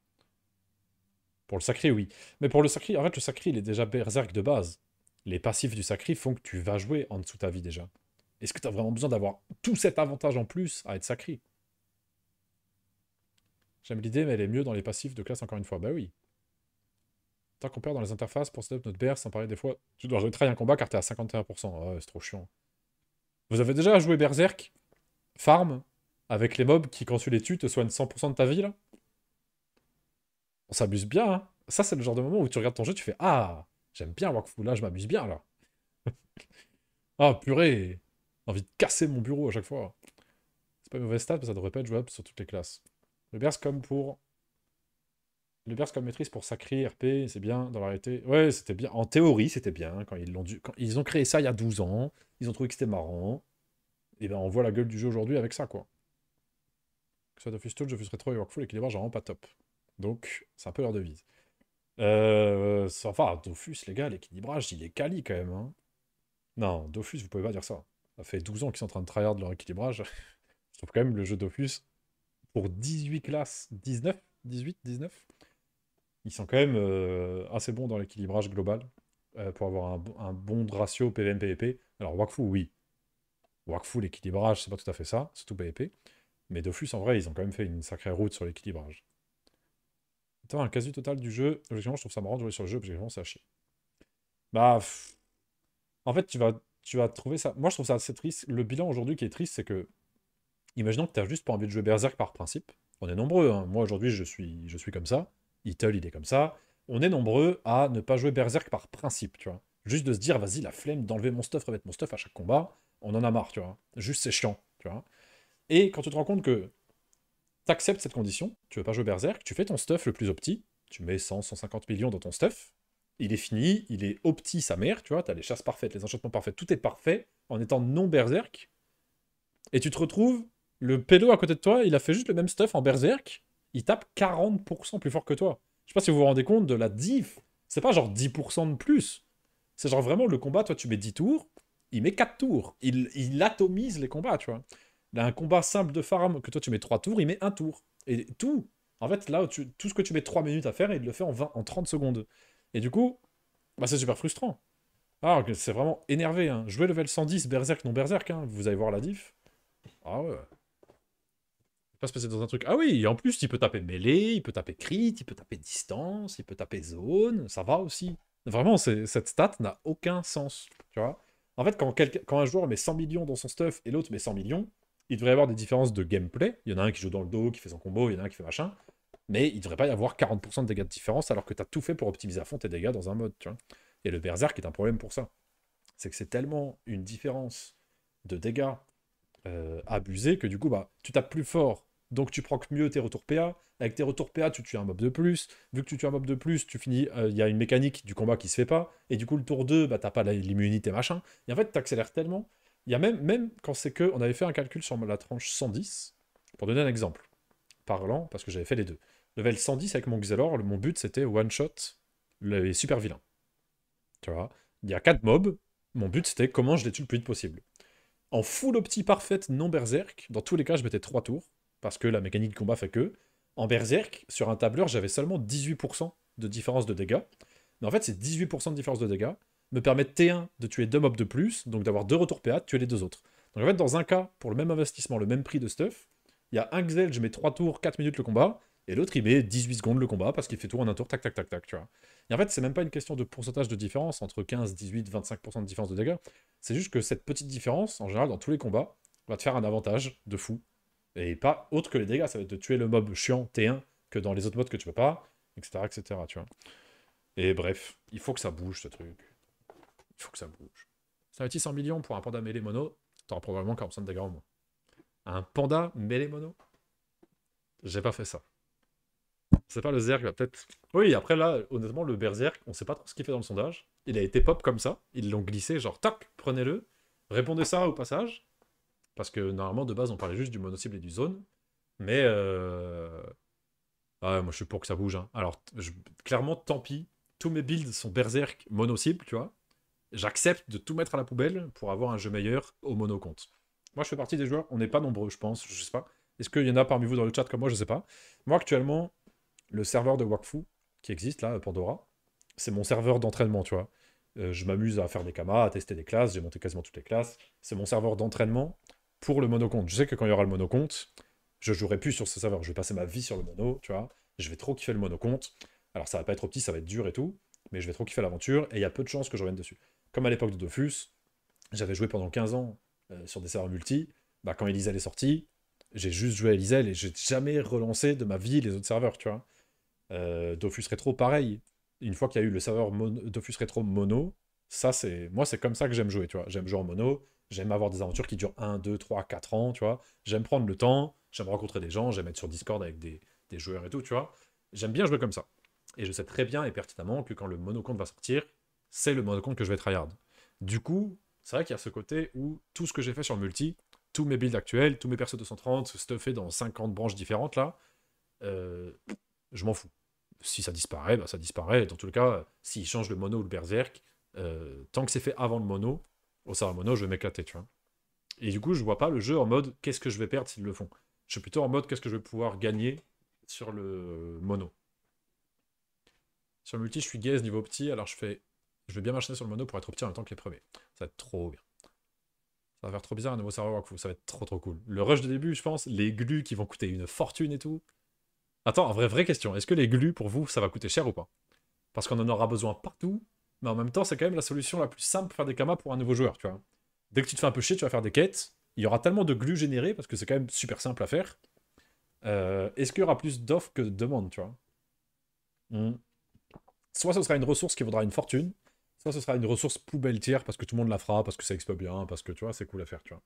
Pour le sacré, oui. Mais pour le sacré, en fait, le sacré, il est déjà berserk de base. Les passifs du sacré font que tu vas jouer en dessous de ta vie déjà. Est-ce que tu as vraiment besoin d'avoir tout cet avantage en plus à être sacré J'aime l'idée, mais elle est mieux dans les passifs de classe, encore une fois. Bah oui, Tant qu'on perd dans les interfaces pour setup notre BR, sans parler des fois, tu dois retry un combat car t'es à 51%. Ah c'est trop chiant. Vous avez déjà joué Berserk Farm Avec les mobs qui, quand tu les tues, te soignent 100% de ta vie, là On s'abuse bien, hein Ça, c'est le genre de moment où tu regardes ton jeu, tu fais « Ah J'aime bien Wakfu, là, je m'abuse bien, là !» Ah, purée Envie de casser mon bureau à chaque fois. C'est pas une mauvaise stat, mais ça devrait pas être jouable sur toutes les classes. Le berserk comme pour le comme maîtrise pour sacré RP, c'est bien dans l'arrêté. Ouais, c'était bien. En théorie, c'était bien. Quand ils, l'ont quand ils ont créé ça il y a 12 ans, ils ont trouvé que c'était marrant. Et eh ben on voit la gueule du jeu aujourd'hui avec ça, quoi. Que ce soit Dofus Tool, Dofus Retro et l'équilibrage n'est vraiment pas top. Donc, c'est un peu leur devise. Euh, enfin, Dofus, les gars, l'équilibrage, il est quali quand même. Hein. Non, Dofus, vous pouvez pas dire ça. Ça fait 12 ans qu'ils sont en train de de leur équilibrage. Je trouve quand même le jeu Dofus pour 18 classes, 19, 18, 19 ils sont quand même euh, assez bons dans l'équilibrage global euh, pour avoir un, bon ratio PVM-PVP. Alors, Wakfu, oui. Wakfu, l'équilibrage, c'est pas tout à fait ça, c'est tout PVP. Mais Dofus, en vrai, ils ont quand même fait une sacrée route sur l'équilibrage. Attends, un casu total du jeu. je trouve ça marrant de jouer sur le jeu, parce que vraiment, c'est à Bah. En fait, tu vas, tu vas trouver ça. Moi, je trouve ça assez triste. Le bilan aujourd'hui qui est triste, c'est que. Imaginons que tu as juste pas envie de jouer Berserk par principe. On est nombreux. Hein. Moi, aujourd'hui, je suis, je suis comme ça. Little, il est comme ça. On est nombreux à ne pas jouer Berserk par principe, tu vois. Juste de se dire, vas-y, la flemme d'enlever mon stuff, remettre mon stuff à chaque combat, on en a marre, tu vois. Juste, c'est chiant, tu vois. Et quand tu te rends compte que t'acceptes cette condition, tu veux pas jouer Berserk, tu fais ton stuff le plus opti, tu mets 100, 150 millions dans ton stuff, il est fini, il est opti sa mère, tu vois, t'as les chasses parfaites, les enchantements parfaits, tout est parfait, en étant non Berserk, et tu te retrouves, le pédo à côté de toi, il a fait juste le même stuff en Berserk, il tape 40% plus fort que toi. Je sais pas si vous vous rendez compte de la diff. C'est pas genre 10% de plus. C'est genre vraiment le combat, toi tu mets 10 tours, il met 4 tours. Il, atomise les combats, tu vois. Là, un combat simple de farm que toi tu mets 3 tours, il met 1 tour. Et tout, en fait, là, tu, tout ce que tu mets 3 minutes à faire, il le fait en, 20, en 30 secondes. Et du coup, bah, c'est super frustrant. que ah, c'est vraiment énervé. Hein. Jouer level 110, Berserk, non Berserk, hein. vous allez voir la diff. Ah ouais se passer dans un truc. Ah oui, et en plus, il peut taper mêlée, il peut taper crit, il peut taper distance, il peut taper zone, ça va aussi. Vraiment, cette stat n'a aucun sens, tu vois. En fait, quand, quand, un joueur met 100 millions dans son stuff et l'autre met 100 millions, il devrait y avoir des différences de gameplay. Il y en a un qui joue dans le dos, qui fait son combo, il y en a un qui fait machin. Mais il devrait pas y avoir 40% de dégâts de différence alors que tu as tout fait pour optimiser à fond tes dégâts dans un mode, tu vois. Et le Berserk est un problème pour ça. C'est que c'est tellement une différence de dégâts euh, abusée que du coup, bah, tu tapes plus fort donc tu proc mieux tes retours PA. Avec tes retours PA, tu tues un mob de plus. Vu que tu tues un mob de plus, tu finis. Euh, il y a une mécanique du combat qui se fait pas. Et du coup, le tour 2, bah, t'as pas l'immunité, machin. Et en fait, tu accélères tellement. Il y a même, même quand c'est que. On avait fait un calcul sur la tranche 110. Pour donner un exemple. Parlant, parce que j'avais fait les deux. Level 110 avec mon Xelor, mon but c'était one shot les super vilains. Tu vois Il y a 4 mobs. Mon but c'était comment je les tue le plus vite possible. En full opti parfaite non berserk, dans tous les cas, je mettais 3 tours parce que la mécanique de combat fait que. En Berserk, sur un tableur, j'avais seulement 18% de différence de dégâts. Mais en fait, ces 18% de différence de dégâts me permettent T1 de tuer deux mobs de plus, donc d'avoir deux retours PA, de tuer les deux autres. Donc en fait, dans un cas, pour le même investissement, le même prix de stuff, il y a un Xel, je mets 3 tours, 4 minutes le combat, et l'autre, il met 18 secondes le combat parce qu'il fait tout en un tour, tac, tac, tac, tac, tu vois. Et en fait, c'est même pas une question de pourcentage de différence entre 15, 18, 25% de différence de dégâts. C'est juste que cette petite différence, en général, dans tous les combats, va te faire un avantage de fou et pas autre que les dégâts, ça va être de tuer le mob chiant T1 que dans les autres modes que tu peux pas, etc. etc. tu vois. Et bref, il faut que ça bouge ce truc. Il faut que ça bouge. Ça être 100 millions pour un panda mêlé mono, t'auras probablement 45 dégâts au moins. Un panda mêlé mono J'ai pas fait ça. C'est pas le Zerg, va peut-être. Oui, après là, honnêtement, le Berserk, on sait pas trop ce qu'il fait dans le sondage. Il a été pop comme ça, ils l'ont glissé, genre toc, prenez-le, répondez ça au passage, parce que normalement, de base, on parlait juste du mono-cible et du zone. Mais. Euh, ah, moi, je suis pour que ça bouge. Hein. Alors, clairement, tant pis. Tous mes builds sont berserk mono-cible, tu vois. J'accepte de tout mettre à la poubelle pour avoir un jeu meilleur au mono-compte. Moi, je fais partie des joueurs. On n'est pas nombreux, je pense. Je sais pas. Est-ce qu'il y en a parmi vous dans le chat comme moi Je sais pas. Moi, actuellement, le serveur de Wakfu qui existe là, Pandora, c'est mon serveur d'entraînement, tu vois. Euh, je m'amuse à faire des kamas, à tester des classes, j'ai monté quasiment toutes les classes. C'est mon serveur d'entraînement pour le monocompte. Je sais que quand il y aura le monocompte, je jouerai plus sur ce serveur. Je vais passer ma vie sur le mono, tu vois. Je vais trop kiffer le monocompte. Alors ça va pas être petit, ça va être dur et tout, mais je vais trop kiffer l'aventure et il y a peu de chances que je revienne dessus. Comme à l'époque de Dofus, j'avais joué pendant 15 ans euh, sur des serveurs multi. Bah, quand Elisel est sortie, j'ai juste joué à et j'ai jamais relancé de ma vie les autres serveurs, tu vois. Euh, Dofus Retro, pareil. Une fois qu'il y a eu le serveur Dofus rétro mono, ça, c'est moi, c'est comme ça que j'aime jouer, J'aime jouer en mono, j'aime avoir des aventures qui durent 1, 2, 3, 4 ans, tu vois. J'aime prendre le temps, j'aime rencontrer des gens, j'aime être sur Discord avec des, joueurs et tout, tu vois. J'aime bien jouer comme ça. Et je sais très bien et pertinemment que quand le monocompte va sortir, c'est le monocompte que je vais tryhard. Du coup, c'est vrai qu'il y a ce côté où tout ce que j'ai fait sur multi, tous mes builds actuels, tous mes persos 230, stuffés dans 50 branches différentes là, euh, je m'en fous. Si ça disparaît, bah, ça disparaît. Dans tout le cas, s'il change le mono ou le berserk, euh, tant que c'est fait avant le mono, au serveur mono, je vais m'éclater, tu vois. Et du coup, je vois pas le jeu en mode qu'est-ce que je vais perdre s'ils le font. Je suis plutôt en mode qu'est-ce que je vais pouvoir gagner sur le mono. Sur le multi, je suis gaze niveau petit, alors je fais. Je vais bien marcher sur le mono pour être petit en même temps que les premiers. Ça va être trop bien. Ça va faire trop bizarre un nouveau serveur ça va être trop trop cool. Le rush de début, je pense, les glu qui vont coûter une fortune et tout. Attends, vrai, vraie question, est-ce que les glu pour vous ça va coûter cher ou pas Parce qu'on en aura besoin partout mais en même temps, c'est quand même la solution la plus simple pour faire des kamas pour un nouveau joueur, tu vois. Dès que tu te fais un peu chier, tu vas faire des quêtes. Il y aura tellement de glu généré, parce que c'est quand même super simple à faire. Euh, est-ce qu'il y aura plus d'offres que de demandes, tu vois hmm. Soit ce sera une ressource qui vaudra une fortune, soit ce sera une ressource poubelle tiers parce que tout le monde la fera, parce que ça explose bien, parce que tu vois, c'est cool à faire, tu vois.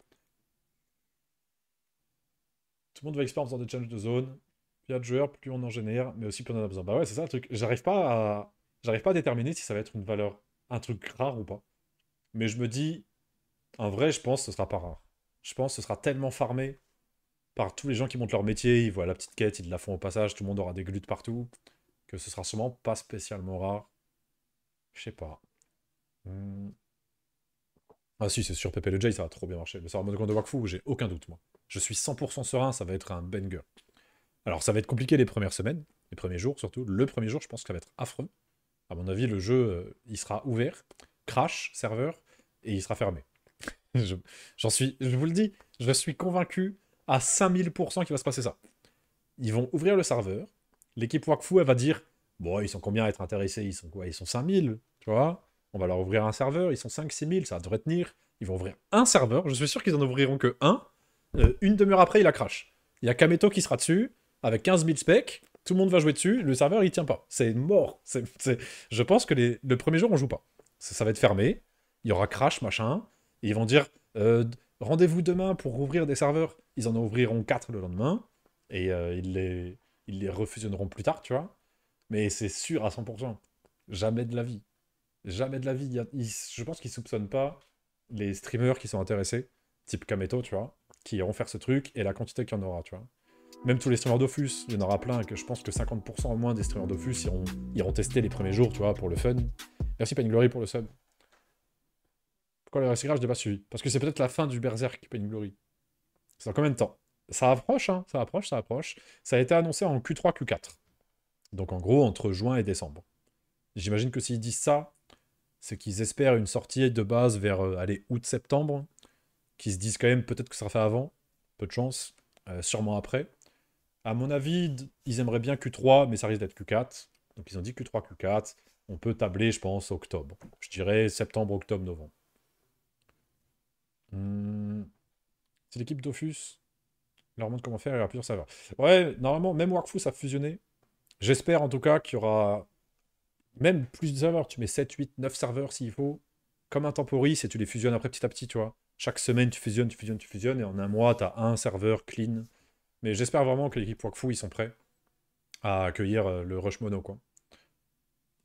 Tout le monde va expérimenter en des challenges de zone. Plus il y a de joueurs, plus on en génère, mais aussi plus on en a besoin. Bah ouais, c'est ça le truc. J'arrive pas à J'arrive pas à déterminer si ça va être une valeur, un truc rare ou pas. Mais je me dis, en vrai, je pense que ce sera pas rare. Je pense que ce sera tellement farmé par tous les gens qui montent leur métier, ils voient la petite quête, ils la font au passage, tout le monde aura des glutes partout, que ce sera sûrement pas spécialement rare. Je sais pas. Hmm. Ah si, c'est sûr, Pepe le ça va trop bien marcher. Le mode de Wakfu, j'ai aucun doute, moi. Je suis 100% serein, ça va être un banger. Alors, ça va être compliqué les premières semaines, les premiers jours surtout. Le premier jour, je pense que ça va être affreux à mon avis, le jeu, euh, il sera ouvert, crash, serveur, et il sera fermé. J'en je, suis, je vous le dis, je suis convaincu à 5000% qu'il va se passer ça. Ils vont ouvrir le serveur, l'équipe Wakfu, elle va dire, bon, ils sont combien à être intéressés Ils sont quoi Ils sont 5000, tu vois On va leur ouvrir un serveur, ils sont 5 6000, ça devrait tenir. Ils vont ouvrir un serveur, je suis sûr qu'ils en ouvriront que un. Euh, une demi-heure après, il a crash. Il y a Kameto qui sera dessus, avec 15 000 specs, tout le monde va jouer dessus, le serveur il tient pas. C'est mort. Je pense que les... le premier jour on joue pas. Ça, va être fermé, il y aura crash, machin, ils vont dire euh, rendez-vous demain pour rouvrir des serveurs. Ils en ouvriront quatre le lendemain, et euh, ils, les... les refusionneront plus tard, tu vois. Mais c'est sûr à 100%. Jamais de la vie. Jamais de la vie. je pense qu'ils soupçonnent pas les streamers qui sont intéressés, type Kameto, tu vois, qui iront faire ce truc, et la quantité qu'il y en aura, tu vois. Même tous les streamers d'Offus, il y en aura plein, que je pense que 50% au moins des streamers d'Offus iront, tester les premiers jours, tu vois, pour le fun. Merci Glory pour le sub. Pourquoi le recyclage, je pas suivi Parce que c'est peut-être la fin du Berserk, Glory. C'est dans combien de temps Ça approche, hein, ça approche, ça approche. Ça a été annoncé en Q3, Q4. Donc en gros, entre juin et décembre. J'imagine que s'ils disent ça, c'est qu'ils espèrent une sortie de base vers euh, allez, août-septembre, qu'ils se disent quand même peut-être que ça sera fait avant, peu de chance, euh, sûrement après. À mon avis, ils aimeraient bien Q3, mais ça risque d'être Q4. Donc ils ont dit Q3, Q4. On peut tabler, je pense, octobre. Je dirais septembre, octobre, novembre. Hmm. C'est l'équipe Dofus. Leur montre comment faire il y aura plusieurs serveurs. Ouais, normalement, même ça a fusionné. J'espère en tout cas qu'il y aura même plus de serveurs. Tu mets 7, 8, 9 serveurs s'il faut. Comme un temporis et tu les fusionnes après petit à petit, tu vois. Chaque semaine, tu fusionnes, tu fusionnes, tu fusionnes. Et en un mois, tu as un serveur clean mais j'espère vraiment que l'équipe Wakfu, ils sont prêts à accueillir euh, le rush mono, quoi.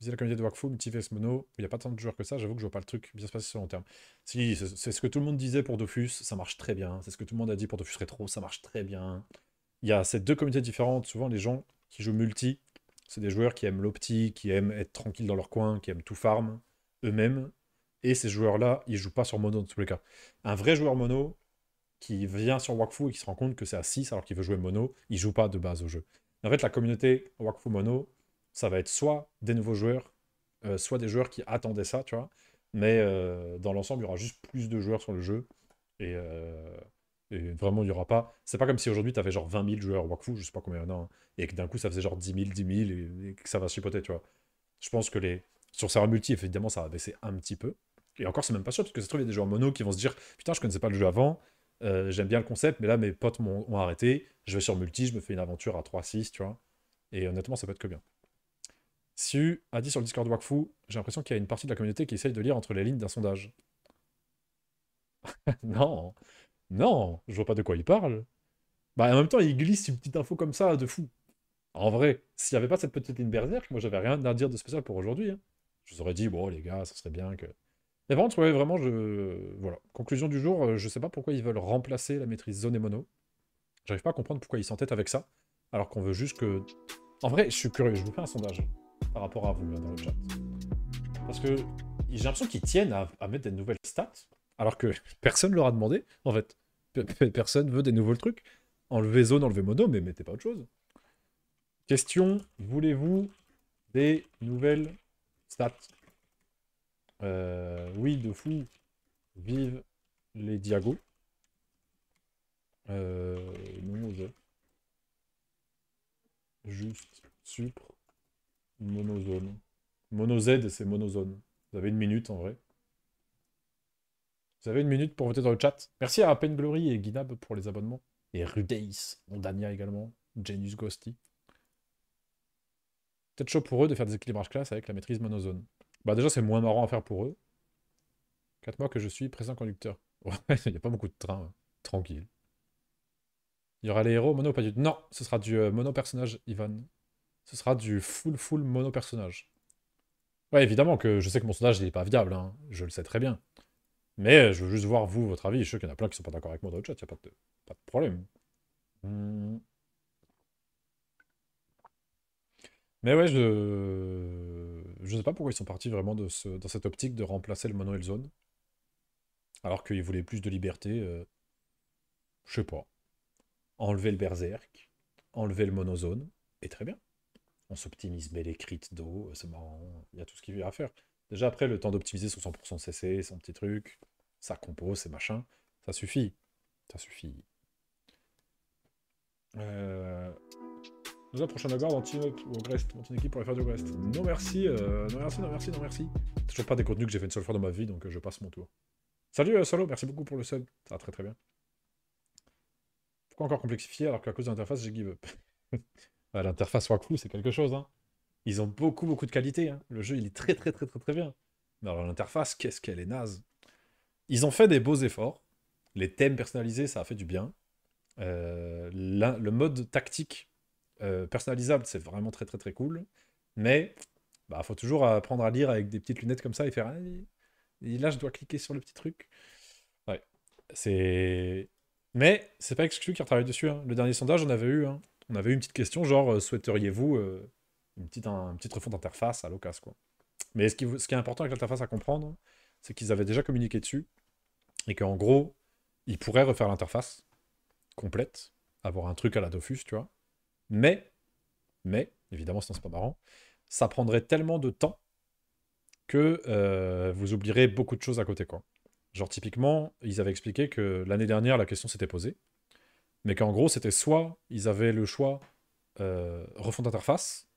C'est la communauté de Wakfu, multiverse mono, il n'y a pas tant de joueurs que ça, j'avoue que je vois pas le truc bien se passer sur le long terme. Si, c'est ce que tout le monde disait pour Dofus, ça marche très bien. C'est ce que tout le monde a dit pour Dofus Retro, ça marche très bien. Il y a ces deux communautés différentes, souvent les gens qui jouent multi, c'est des joueurs qui aiment l'opti, qui aiment être tranquille dans leur coin, qui aiment tout farm eux-mêmes. Et ces joueurs-là, ils jouent pas sur mono dans tous les cas. Un vrai joueur mono, qui vient sur Wakfu et qui se rend compte que c'est à 6 alors qu'il veut jouer mono, il joue pas de base au jeu. En fait, la communauté Wakfu mono, ça va être soit des nouveaux joueurs, euh, soit des joueurs qui attendaient ça, tu vois. Mais euh, dans l'ensemble, il y aura juste plus de joueurs sur le jeu. Et, euh, vraiment, il n'y aura pas. C'est pas comme si aujourd'hui, tu avais genre 20 000 joueurs Wakfu, je sais pas combien il y en a, hein, et que d'un coup, ça faisait genre 10 000, 10 000, et, que ça va chipoter, tu vois. Je pense que les. Sur serveur multi, évidemment, ça va baisser un petit peu. Et encore, c'est même pas sûr, parce que ça se trouve, il y a des joueurs mono qui vont se dire Putain, je connaissais pas le jeu avant, euh, j'aime bien le concept, mais là, mes potes m'ont arrêté. Je vais sur multi, je me fais une aventure à 3-6, tu vois. Et honnêtement, ça peut être que bien. Su a dit sur le Discord Wakfu, j'ai l'impression qu'il y a une partie de la communauté qui essaye de lire entre les lignes d'un sondage. non, non, je vois pas de quoi il parle. Bah, en même temps, il glisse une petite info comme ça de fou. En vrai, s'il y avait pas cette petite ligne que moi j'avais rien à dire de spécial pour aujourd'hui. Hein. Je vous aurais dit, bon les gars, ça serait bien que mais par contre, ouais, vraiment, je... voilà. Conclusion du jour, euh, je ne sais pas pourquoi ils veulent remplacer la maîtrise zone et mono. J'arrive pas à comprendre pourquoi ils s'entêtent avec ça, alors qu'on veut juste que... En vrai, je suis curieux, je vous fais un sondage par rapport à vous là, hein, dans le chat. Parce que j'ai l'impression qu'ils tiennent à, mettre des nouvelles stats, alors que personne ne leur a demandé, en fait. Personne veut des nouveaux trucs. Enlevez zone, enlevez mono, mais mettez pas autre chose. Question, voulez-vous des nouvelles stats euh, oui, de fou. Vive les Diagos. Euh, Juste supre. Monozone. Mono c'est monozone. Vous avez une minute en vrai. Vous avez une minute pour voter dans le chat. Merci à Appen Glory et Guinab pour les abonnements. Et Rudeis, Ondania également, Genius Ghosty. Peut-être chaud pour eux de faire des équilibrages classe avec la maîtrise monozone. Bah déjà, c'est moins marrant à faire pour eux. Quatre mois que je suis présent conducteur. Ouais, il n'y a pas beaucoup de trains. Hein. Tranquille. Il y aura les héros mono, pas du... Non, ce sera du euh, mono-personnage, Ivan. Ce sera du full, full mono-personnage. Ouais, évidemment que je sais que mon sondage, n'est pas viable. Hein. Je le sais très bien. Mais euh, je veux juste voir, vous, votre avis. Je sais qu'il y en a plein qui ne sont pas d'accord avec moi dans le chat. Il n'y a pas de, pas de problème. Hmm. Mais ouais, je je ne sais pas pourquoi ils sont partis vraiment dans cette optique de remplacer le mono zone. Alors qu'ils voulaient plus de liberté. Je euh, je sais pas. Enlever le berserk, enlever le mono zone. et très bien. On s'optimise mais les crits d'eau, euh, c'est marrant, il y a tout ce qu'il y a à faire. Déjà après, le temps d'optimiser son 100% CC, son petit truc, sa compo, ses machins, ça suffit. Ça suffit. Euh... Dans un prochain garde, dans Teamup ou au Grest, mon équipe pourrait faire du Grest. Non merci, euh, non merci, non merci, non merci. Toujours pas des contenus que j'ai fait une seule fois dans ma vie, donc euh, je passe mon tour. Salut euh, Solo, merci beaucoup pour le sub. Ça va très très bien. Pourquoi encore complexifier alors qu'à cause de l'interface, j'ai give up ah, L'interface Wakfu, c'est quelque chose. Hein. Ils ont beaucoup beaucoup de qualité. Hein. Le jeu, il est très très très très très bien. Mais alors l'interface, qu'est-ce qu'elle est naze. Ils ont fait des beaux efforts. Les thèmes personnalisés, ça a fait du bien. Euh, le mode tactique euh, personnalisable, c'est vraiment très très très cool. Mais il bah, faut toujours apprendre à lire avec des petites lunettes comme ça et faire. Et là, je dois cliquer sur le petit truc. Ouais. C'est. Mais c'est pas exclu qui travaille dessus. Hein. Le dernier sondage, on avait eu. Hein. On avait eu une petite question genre euh, souhaiteriez-vous euh, une, petite, un, petit refonte d'interface à l'occasion quoi. Mais ce qui, ce qui est important avec l'interface à comprendre, c'est qu'ils avaient déjà communiqué dessus et qu'en gros, ils pourraient refaire l'interface complète, avoir un truc à la Dofus, tu vois. Mais, mais, évidemment, sinon c'est pas marrant, ça prendrait tellement de temps que euh, vous oublierez beaucoup de choses à côté. Quoi. Genre, typiquement, ils avaient expliqué que l'année dernière, la question s'était posée, mais qu'en gros, c'était soit ils avaient le choix euh, d'interface,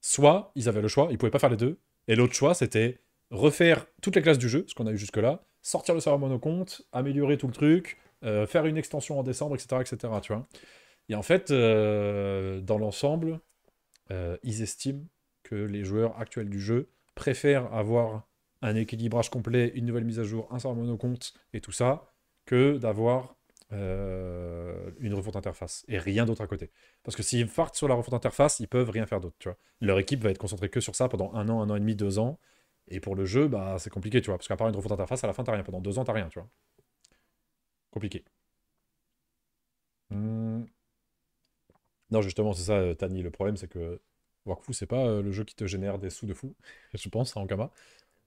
soit ils avaient le choix, ils pouvaient pas faire les deux, et l'autre choix, c'était refaire toutes les classes du jeu, ce qu'on a eu jusque-là, sortir le serveur monocompte, améliorer tout le truc, euh, faire une extension en décembre, etc., etc., tu vois. Et en fait, euh, dans l'ensemble, euh, ils estiment que les joueurs actuels du jeu préfèrent avoir un équilibrage complet, une nouvelle mise à jour, un serveur compte et tout ça, que d'avoir euh, une refonte interface et rien d'autre à côté. Parce que s'ils partent sur la refonte interface, ils peuvent rien faire d'autre, Leur équipe va être concentrée que sur ça pendant un an, un an et demi, deux ans. Et pour le jeu, bah, c'est compliqué, tu vois. Parce qu'à part une refonte interface, à la fin, t'as rien. Pendant deux ans, t'as rien, tu vois. Compliqué. Hmm. Non, justement, c'est ça, euh, Tani. Le problème, c'est que Wakfu, c'est pas euh, le jeu qui te génère des sous de fou, je pense, en Kama.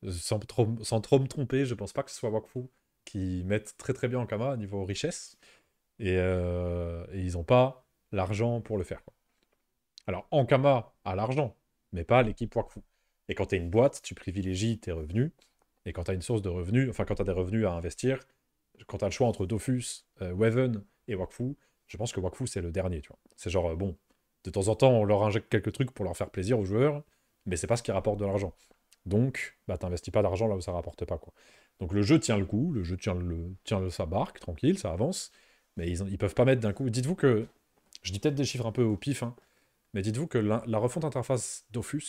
Euh, sans trop, sans me tromper, je pense pas que ce soit Wakfu qui mette très très bien en Kama niveau richesse. Et, ils n'ont pas l'argent pour le faire. Quoi. Alors, Ankama a l'argent, mais pas l'équipe Wakfu. Et quand tu es une boîte, tu privilégies tes revenus. Et quand tu as une source de revenus, enfin, quand tu as des revenus à investir, quand tu as le choix entre Dofus, Weaven et Wakfu, je pense que Wakfu, c'est le dernier, tu vois. C'est genre, euh, bon, de temps en temps, on leur injecte quelques trucs pour leur faire plaisir aux joueurs, mais c'est pas ce qui rapporte de l'argent. Donc, bah, t'investis pas d'argent là où ça rapporte pas, quoi. Donc, le jeu tient le coup, le jeu tient, le, tient le, sa barque, tranquille, ça avance, mais ils, ils peuvent pas mettre d'un coup. Dites-vous que, je dis peut-être des chiffres un peu au pif, hein, mais dites-vous que la, refonte interface d'Ofus,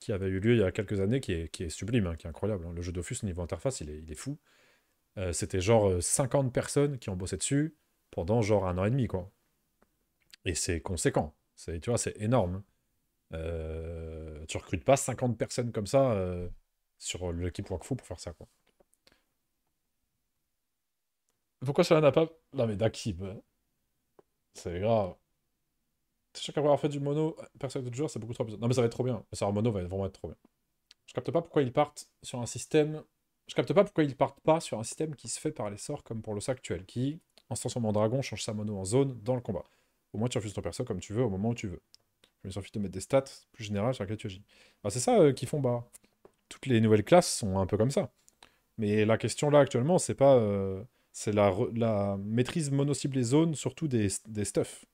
qui avait eu lieu il y a quelques années, qui est, sublime, hein, qui est incroyable. Hein. Le jeu d'Ofus niveau interface, il est, il est fou. Euh, c'était genre 50 euh, personnes qui ont bossé dessus pendant genre un an et demi, quoi. Et c'est conséquent. Tu vois, c'est énorme. Euh, tu recrutes pas 50 personnes comme ça euh, sur l'équipe Wakfu pour faire ça, quoi. Pourquoi cela n'a pas... Non mais Dakib, hein. c'est grave. C'est sûr qu'avoir fait du mono, personne de joueur, c'est beaucoup trop bizarre. Non mais ça va être trop bien. Ça en mono va vraiment être trop bien. Je capte pas pourquoi ils partent sur un système... Je capte pas pourquoi ils partent pas sur un système qui se fait par les sorts comme pour le actuel, qui instance en dragon, change sa mono en zone dans le combat. Au moins, tu refuses ton perso comme tu veux, au moment où tu veux. Il suffit de mettre des stats plus générales sur lesquelles tu agis. c'est ça euh, qui qu'ils font, bah, Toutes les nouvelles classes sont un peu comme ça. Mais la question là actuellement, c'est pas. Euh, c'est la, maîtrise mono-cible et zone, surtout des, des stuffs.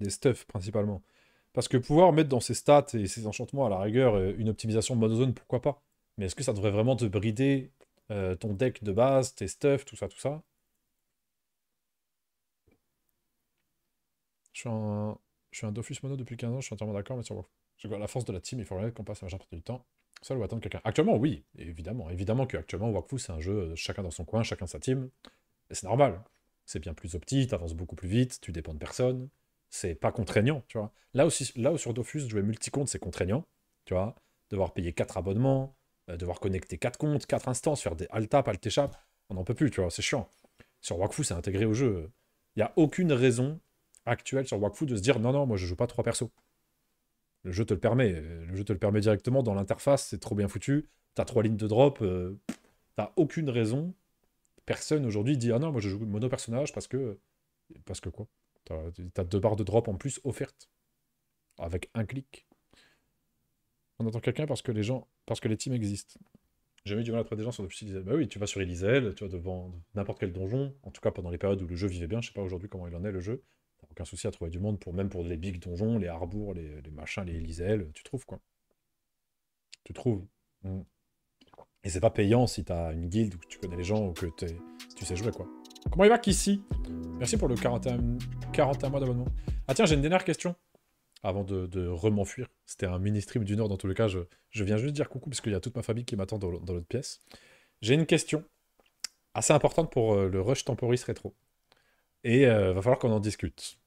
Des stuffs principalement. Parce que pouvoir mettre dans ces stats et ses enchantements à la rigueur euh, une optimisation mono-zone, pourquoi pas Mais est-ce que ça devrait vraiment te brider ton deck de base, tes stuffs, tout ça, tout ça Je suis un, je suis un Dofus mono depuis 15 ans, je suis entièrement d'accord, mais sur La force de la team, il faudrait qu'on passe la majeure partie du temps seul ou attendre quelqu'un. Actuellement, oui, évidemment. Évidemment qu'actuellement, Wakfu, c'est un jeu euh, chacun dans son coin, chacun sa team. Et c'est normal. C'est bien plus optique, t'avances beaucoup plus vite, tu dépends de personne. C'est pas contraignant, tu vois. Là aussi, là où sur Dofus, jouer multi-compte, c'est contraignant, tu vois. Devoir payer 4 abonnements, euh, devoir connecter 4 comptes, 4 instances, faire des alt-tap, alt-échappe, on n'en peut plus, tu vois, c'est chiant. Sur Wakfu, c'est intégré au jeu. Il n'y a aucune raison actuelle sur Wakfu de se dire non, non, moi je joue pas trois persos. Le jeu te le permet. Le jeu te le permet directement dans l'interface, c'est trop bien foutu. T'as trois lignes de drop, euh, t'as aucune raison. Personne aujourd'hui dit ah non, moi je joue mono personnage parce que. Parce que quoi T'as deux barres de drop en plus offertes. Avec un clic. On entend quelqu'un parce que les gens. Parce que les teams existent. J'ai mis du mal à trouver des gens sur le Bah oui, tu vas sur Elizel tu vas devant n'importe quel donjon, en tout cas pendant les périodes où le jeu vivait bien, je sais pas aujourd'hui comment il en est le jeu, aucun souci à trouver du monde, pour, même pour les big donjons, les harbours, les, machins, les liselles, tu trouves quoi. Tu trouves. Mm. Et c'est pas payant si t'as une guilde ou tu connais les gens ou que tu sais jouer quoi. Comment il va qu'ici Merci pour le 41, 41 mois d'abonnement. Ah tiens, j'ai une dernière question avant de, remenfuir. C'était un mini-stream du Nord dans tous les cas. Je, viens juste dire coucou parce qu'il y a toute ma famille qui m'attend dans, dans l'autre pièce. J'ai une question assez importante pour euh, le rush temporis rétro et il euh, va falloir qu'on en discute.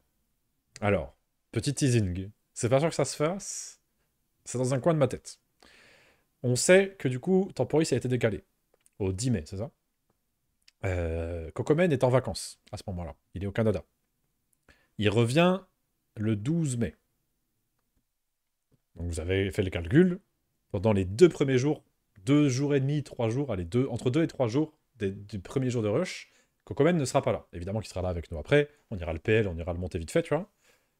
Alors, petit teasing. C'est pas sûr que ça se fasse. C'est dans un coin de ma tête. On sait que du coup, Temporis a été décalé au 10 mai, c'est ça euh, Kokomen est en vacances à ce moment-là. Il est au Canada. Il revient le 12 mai. Donc vous avez fait les calculs. Pendant les deux premiers jours, deux jours et demi, trois jours, allez, deux, entre deux et trois jours du premier jour de rush, Cocomène ne sera pas là. Évidemment qu'il sera là avec nous après, on ira le PL, on ira le monter vite fait, tu vois.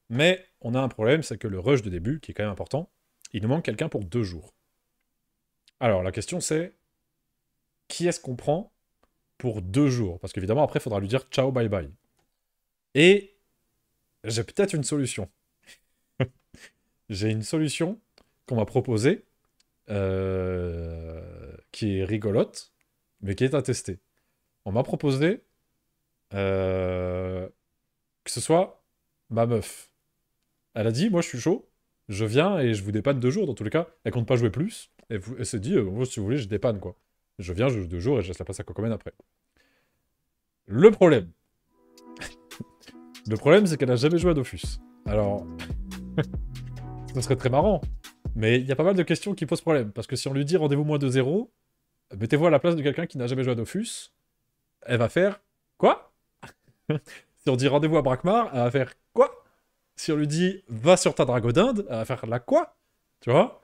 Mais on a un problème, c'est que le rush de début, qui est quand même important, il nous manque quelqu'un pour deux jours. Alors la question c'est, qui est-ce qu'on prend pour deux jours Parce qu'évidemment après, il faudra lui dire ciao, bye bye. Et j'ai peut-être une solution. j'ai une solution qu'on m'a proposée, euh, qui est rigolote, mais qui est à tester. On m'a proposé euh, que ce soit ma meuf. Elle a dit, moi je suis chaud, je viens et je vous dépanne deux jours. Dans tous les cas, elle compte pas jouer plus. Et elle s'est dit, euh, si vous voulez, je dépanne quoi. Je viens, je joue deux jours et je laisse la place à Cocomène après. Le problème. le problème, c'est qu'elle n'a jamais joué à Dofus. Alors, ce serait très marrant. Mais il y a pas mal de questions qui posent problème. Parce que si on lui dit rendez-vous moins de zéro, mettez-vous à la place de quelqu'un qui n'a jamais joué à Dofus. Elle va faire quoi si on dit rendez-vous à Brakmar, elle va faire quoi Si on lui dit va sur ta dragodinde, elle va faire la quoi Tu vois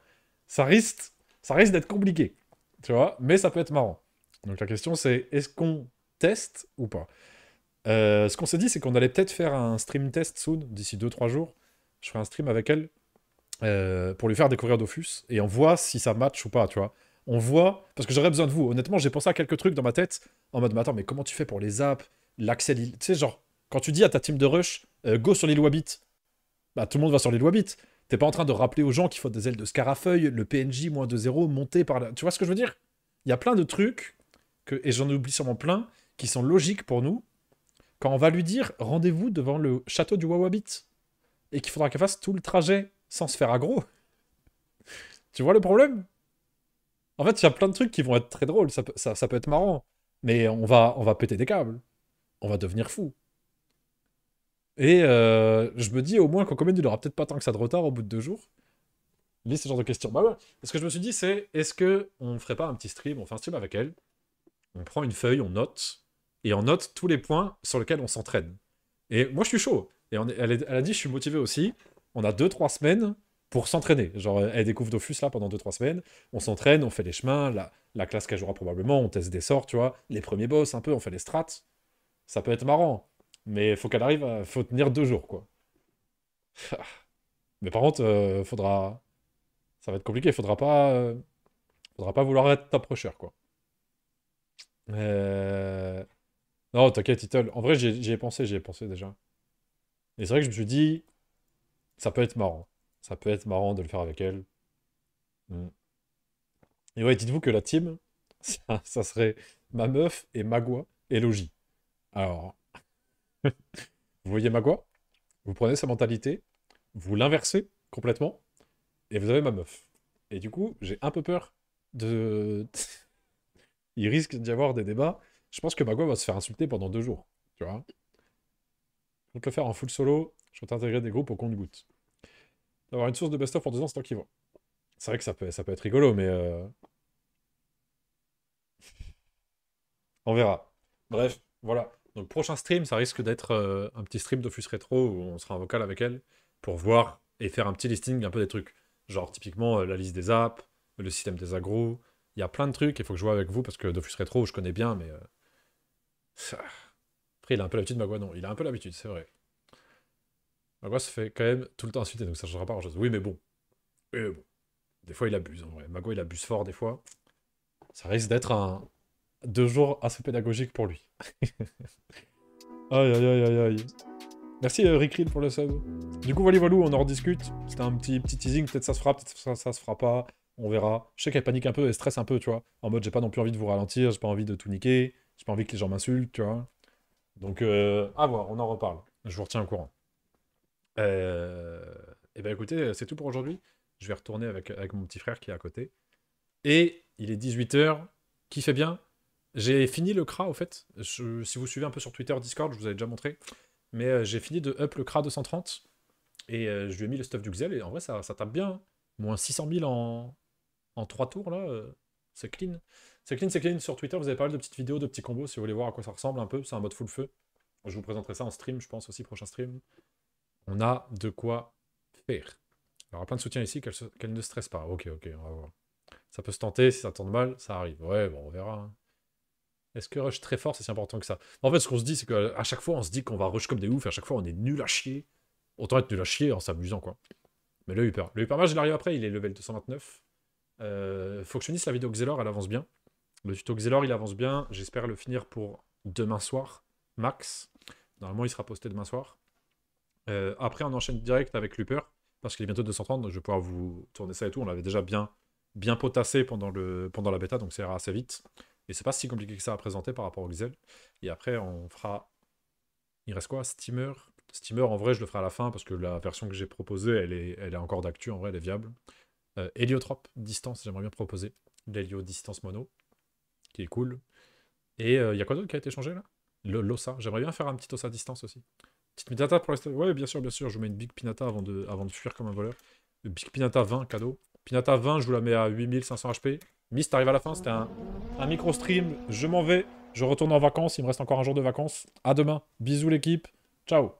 Ça risque, ça risque d'être compliqué. Tu vois Mais ça peut être marrant. Donc la question c'est est-ce qu'on teste ou pas euh, Ce qu'on s'est dit, c'est qu'on allait peut-être faire un stream test soon, d'ici 2-3 jours. Je ferai un stream avec elle euh, pour lui faire découvrir Dofus et on voit si ça match ou pas, tu vois on voit, parce que j'aurais besoin de vous. Honnêtement, j'ai pensé à quelques trucs dans ma tête en mode, mais attends, mais comment tu fais pour les apps l'accès... Tu sais, genre, quand tu dis à ta team de rush, euh, go sur l'île Wabit, bah tout le monde va sur l'île Wabit. T'es pas en train de rappeler aux gens qu'il faut des ailes de Scarafeuille, le PNJ moins 2-0, monté par là Tu vois ce que je veux dire Il y a plein de trucs, et j'en oublie sûrement plein, qui sont logiques pour nous, quand on va lui dire rendez-vous devant le château du Wawabit, et qu'il faudra qu'elle fasse tout le trajet sans se faire aggro. tu vois le problème En fait, il y a plein de trucs qui vont être très drôles, ça peut, peut être marrant, mais on va, on va péter des câbles on va devenir fou. Et euh, je me dis au moins qu'en comédie, il n'aura peut-être pas tant que ça de retard au bout de deux jours. mais ce genre de questions. Bah ce que je me suis dit, c'est est-ce que on ferait pas un petit stream, on fait un stream avec elle, on prend une feuille, on note, et on note tous les points sur lesquels on s'entraîne. Et moi, je suis chaud. Et elle, a dit, je suis motivé aussi. On a deux, trois semaines pour s'entraîner. Genre, elle découvre Dofus là pendant deux, trois semaines. On s'entraîne, on fait les chemins, la, la classe qu'elle jouera probablement, on teste des sorts, tu vois, les premiers boss un peu, on fait les strats. Ça peut être marrant, mais faut qu'elle arrive, à... faut tenir deux jours, quoi. mais par contre, euh, faudra... Ça va être compliqué, faudra pas... Euh, faudra pas vouloir être trop quoi. Euh, non, t'inquiète, Title. En vrai, j'y ai pensé, j'y ai pensé déjà. Et c'est vrai que je me suis dit, ça peut être marrant. Ça peut être marrant de le faire avec elle. Mm. Et ouais, dites-vous que la team, ça, ça serait ma meuf et Magua et Logi. Alors, vous voyez Magua Vous prenez sa mentalité, vous l'inversez complètement, et vous avez ma meuf. Et du coup, j'ai un peu peur de... Il risque d'y avoir des débats. Je pense que Magua va se faire insulter pendant deux jours, tu vois. Je peux le faire en full solo, je vais intégrer des groupes au compte-goutte. D'avoir une source de best-of en deux ans, c'est tant qu'il va. C'est vrai que ça peut, ça peut être rigolo, mais... Euh, on verra. Bref, voilà. Donc prochain stream, ça risque d'être euh, un petit stream d'Office Retro où on sera en vocal avec elle pour voir et faire un petit listing un peu des trucs. Genre typiquement euh, la liste des apps, le système des agros. Il y a plein de trucs, il faut que je joue avec vous parce que Dofus Retro, je connais bien, mais... Euh, Après, il a un peu l'habitude, Magua, non, il a un peu l'habitude, c'est vrai. Magua se fait quand même tout le temps insulter, donc ça ne changera pas grand-chose. Oui, mais bon. Oui, mais bon. Des fois, il abuse, en vrai. Magua, il abuse fort, des fois. Ça risque d'être un, deux jours assez pédagogiques pour lui. aïe, aïe, aïe, aïe, aïe. Merci euh, Rick pour le sub. Du coup, voilà, on en rediscute. C'était un petit, petit teasing, peut-être ça se fera, peut-être ça, ça se fera pas. On verra. Je sais qu'elle panique un peu, et stresse un peu, tu vois. En mode, j'ai pas non plus envie de vous ralentir, j'ai pas envie de tout niquer, j'ai pas envie que les gens m'insultent, tu vois. Donc, euh, à voir, on en reparle. Je vous retiens au courant. Euh... Et eh bien, écoutez, c'est tout pour aujourd'hui. Je vais retourner avec, avec mon petit frère qui est à côté. Et il est 18h. Qui fait bien j'ai fini le KRA, au fait. si vous suivez un peu sur Twitter, Discord, je vous avais déjà montré. Mais euh, j'ai fini de up le CRA 230. Et euh, je lui ai mis le stuff du Xel. Et en vrai, ça, tape bien. Hein. Moins 600 000 en, en 3 tours, là. Euh, c'est clean. C'est clean, c'est clean. Sur Twitter, vous avez pas de petites vidéos, de petits combos. Si vous voulez voir à quoi ça ressemble un peu, c'est un mode full feu. Je vous présenterai ça en stream, je pense, aussi, prochain stream. On a de quoi faire. Il y aura plein de soutien ici, qu'elle ne stresse pas. Ok, ok, on va voir. Ça peut se tenter, si ça tourne mal, ça arrive. Ouais, bon, on verra. Hein. Est-ce que rush très fort, c'est si important que ça En fait, ce qu'on se dit, c'est qu'à euh, chaque fois, on se dit qu'on va rush comme des oufs, à chaque fois, on est nul à chier. Autant être nul à chier en s'amusant, quoi. Mais le Hyper. Le Hyper Mage, il après, il est level 229. Euh, fonctionniste la vidéo Xelor, elle avance bien. Le tuto Xelor, il avance bien. J'espère le finir pour demain soir, max. Normalement, il sera posté demain soir. Euh, après, on enchaîne direct avec Looper, parce qu'il est bientôt 230, donc je vais pouvoir vous tourner ça et tout. On l'avait déjà bien, bien potassé pendant, le, pendant la bêta, donc ça ira assez vite. Et c'est pas si compliqué que ça à présenter par rapport au Xel. Et après, on fera. Il reste quoi Steamer Steamer, en vrai, je le ferai à la fin parce que la version que j'ai proposée, elle est, elle est encore d'actu, en vrai, elle est viable. Euh, distance, j'aimerais bien proposer. l'Helio distance mono, qui est cool. Et euh, il y a quoi d'autre qui a été changé là Le Losa, j'aimerais bien faire un petit Osa distance aussi. Petite Pinata pour l'instant. Ouais, bien sûr, bien sûr, je vous mets une Big Pinata avant de, avant de fuir comme un voleur. Big Pinata 20, cadeau. Pinata 20, je vous la mets à 8500 HP. Miss, arrive à la fin, c'était un, un micro-stream. Je m'en vais, je retourne en vacances, il me reste encore un jour de vacances. À demain, bisous l'équipe, ciao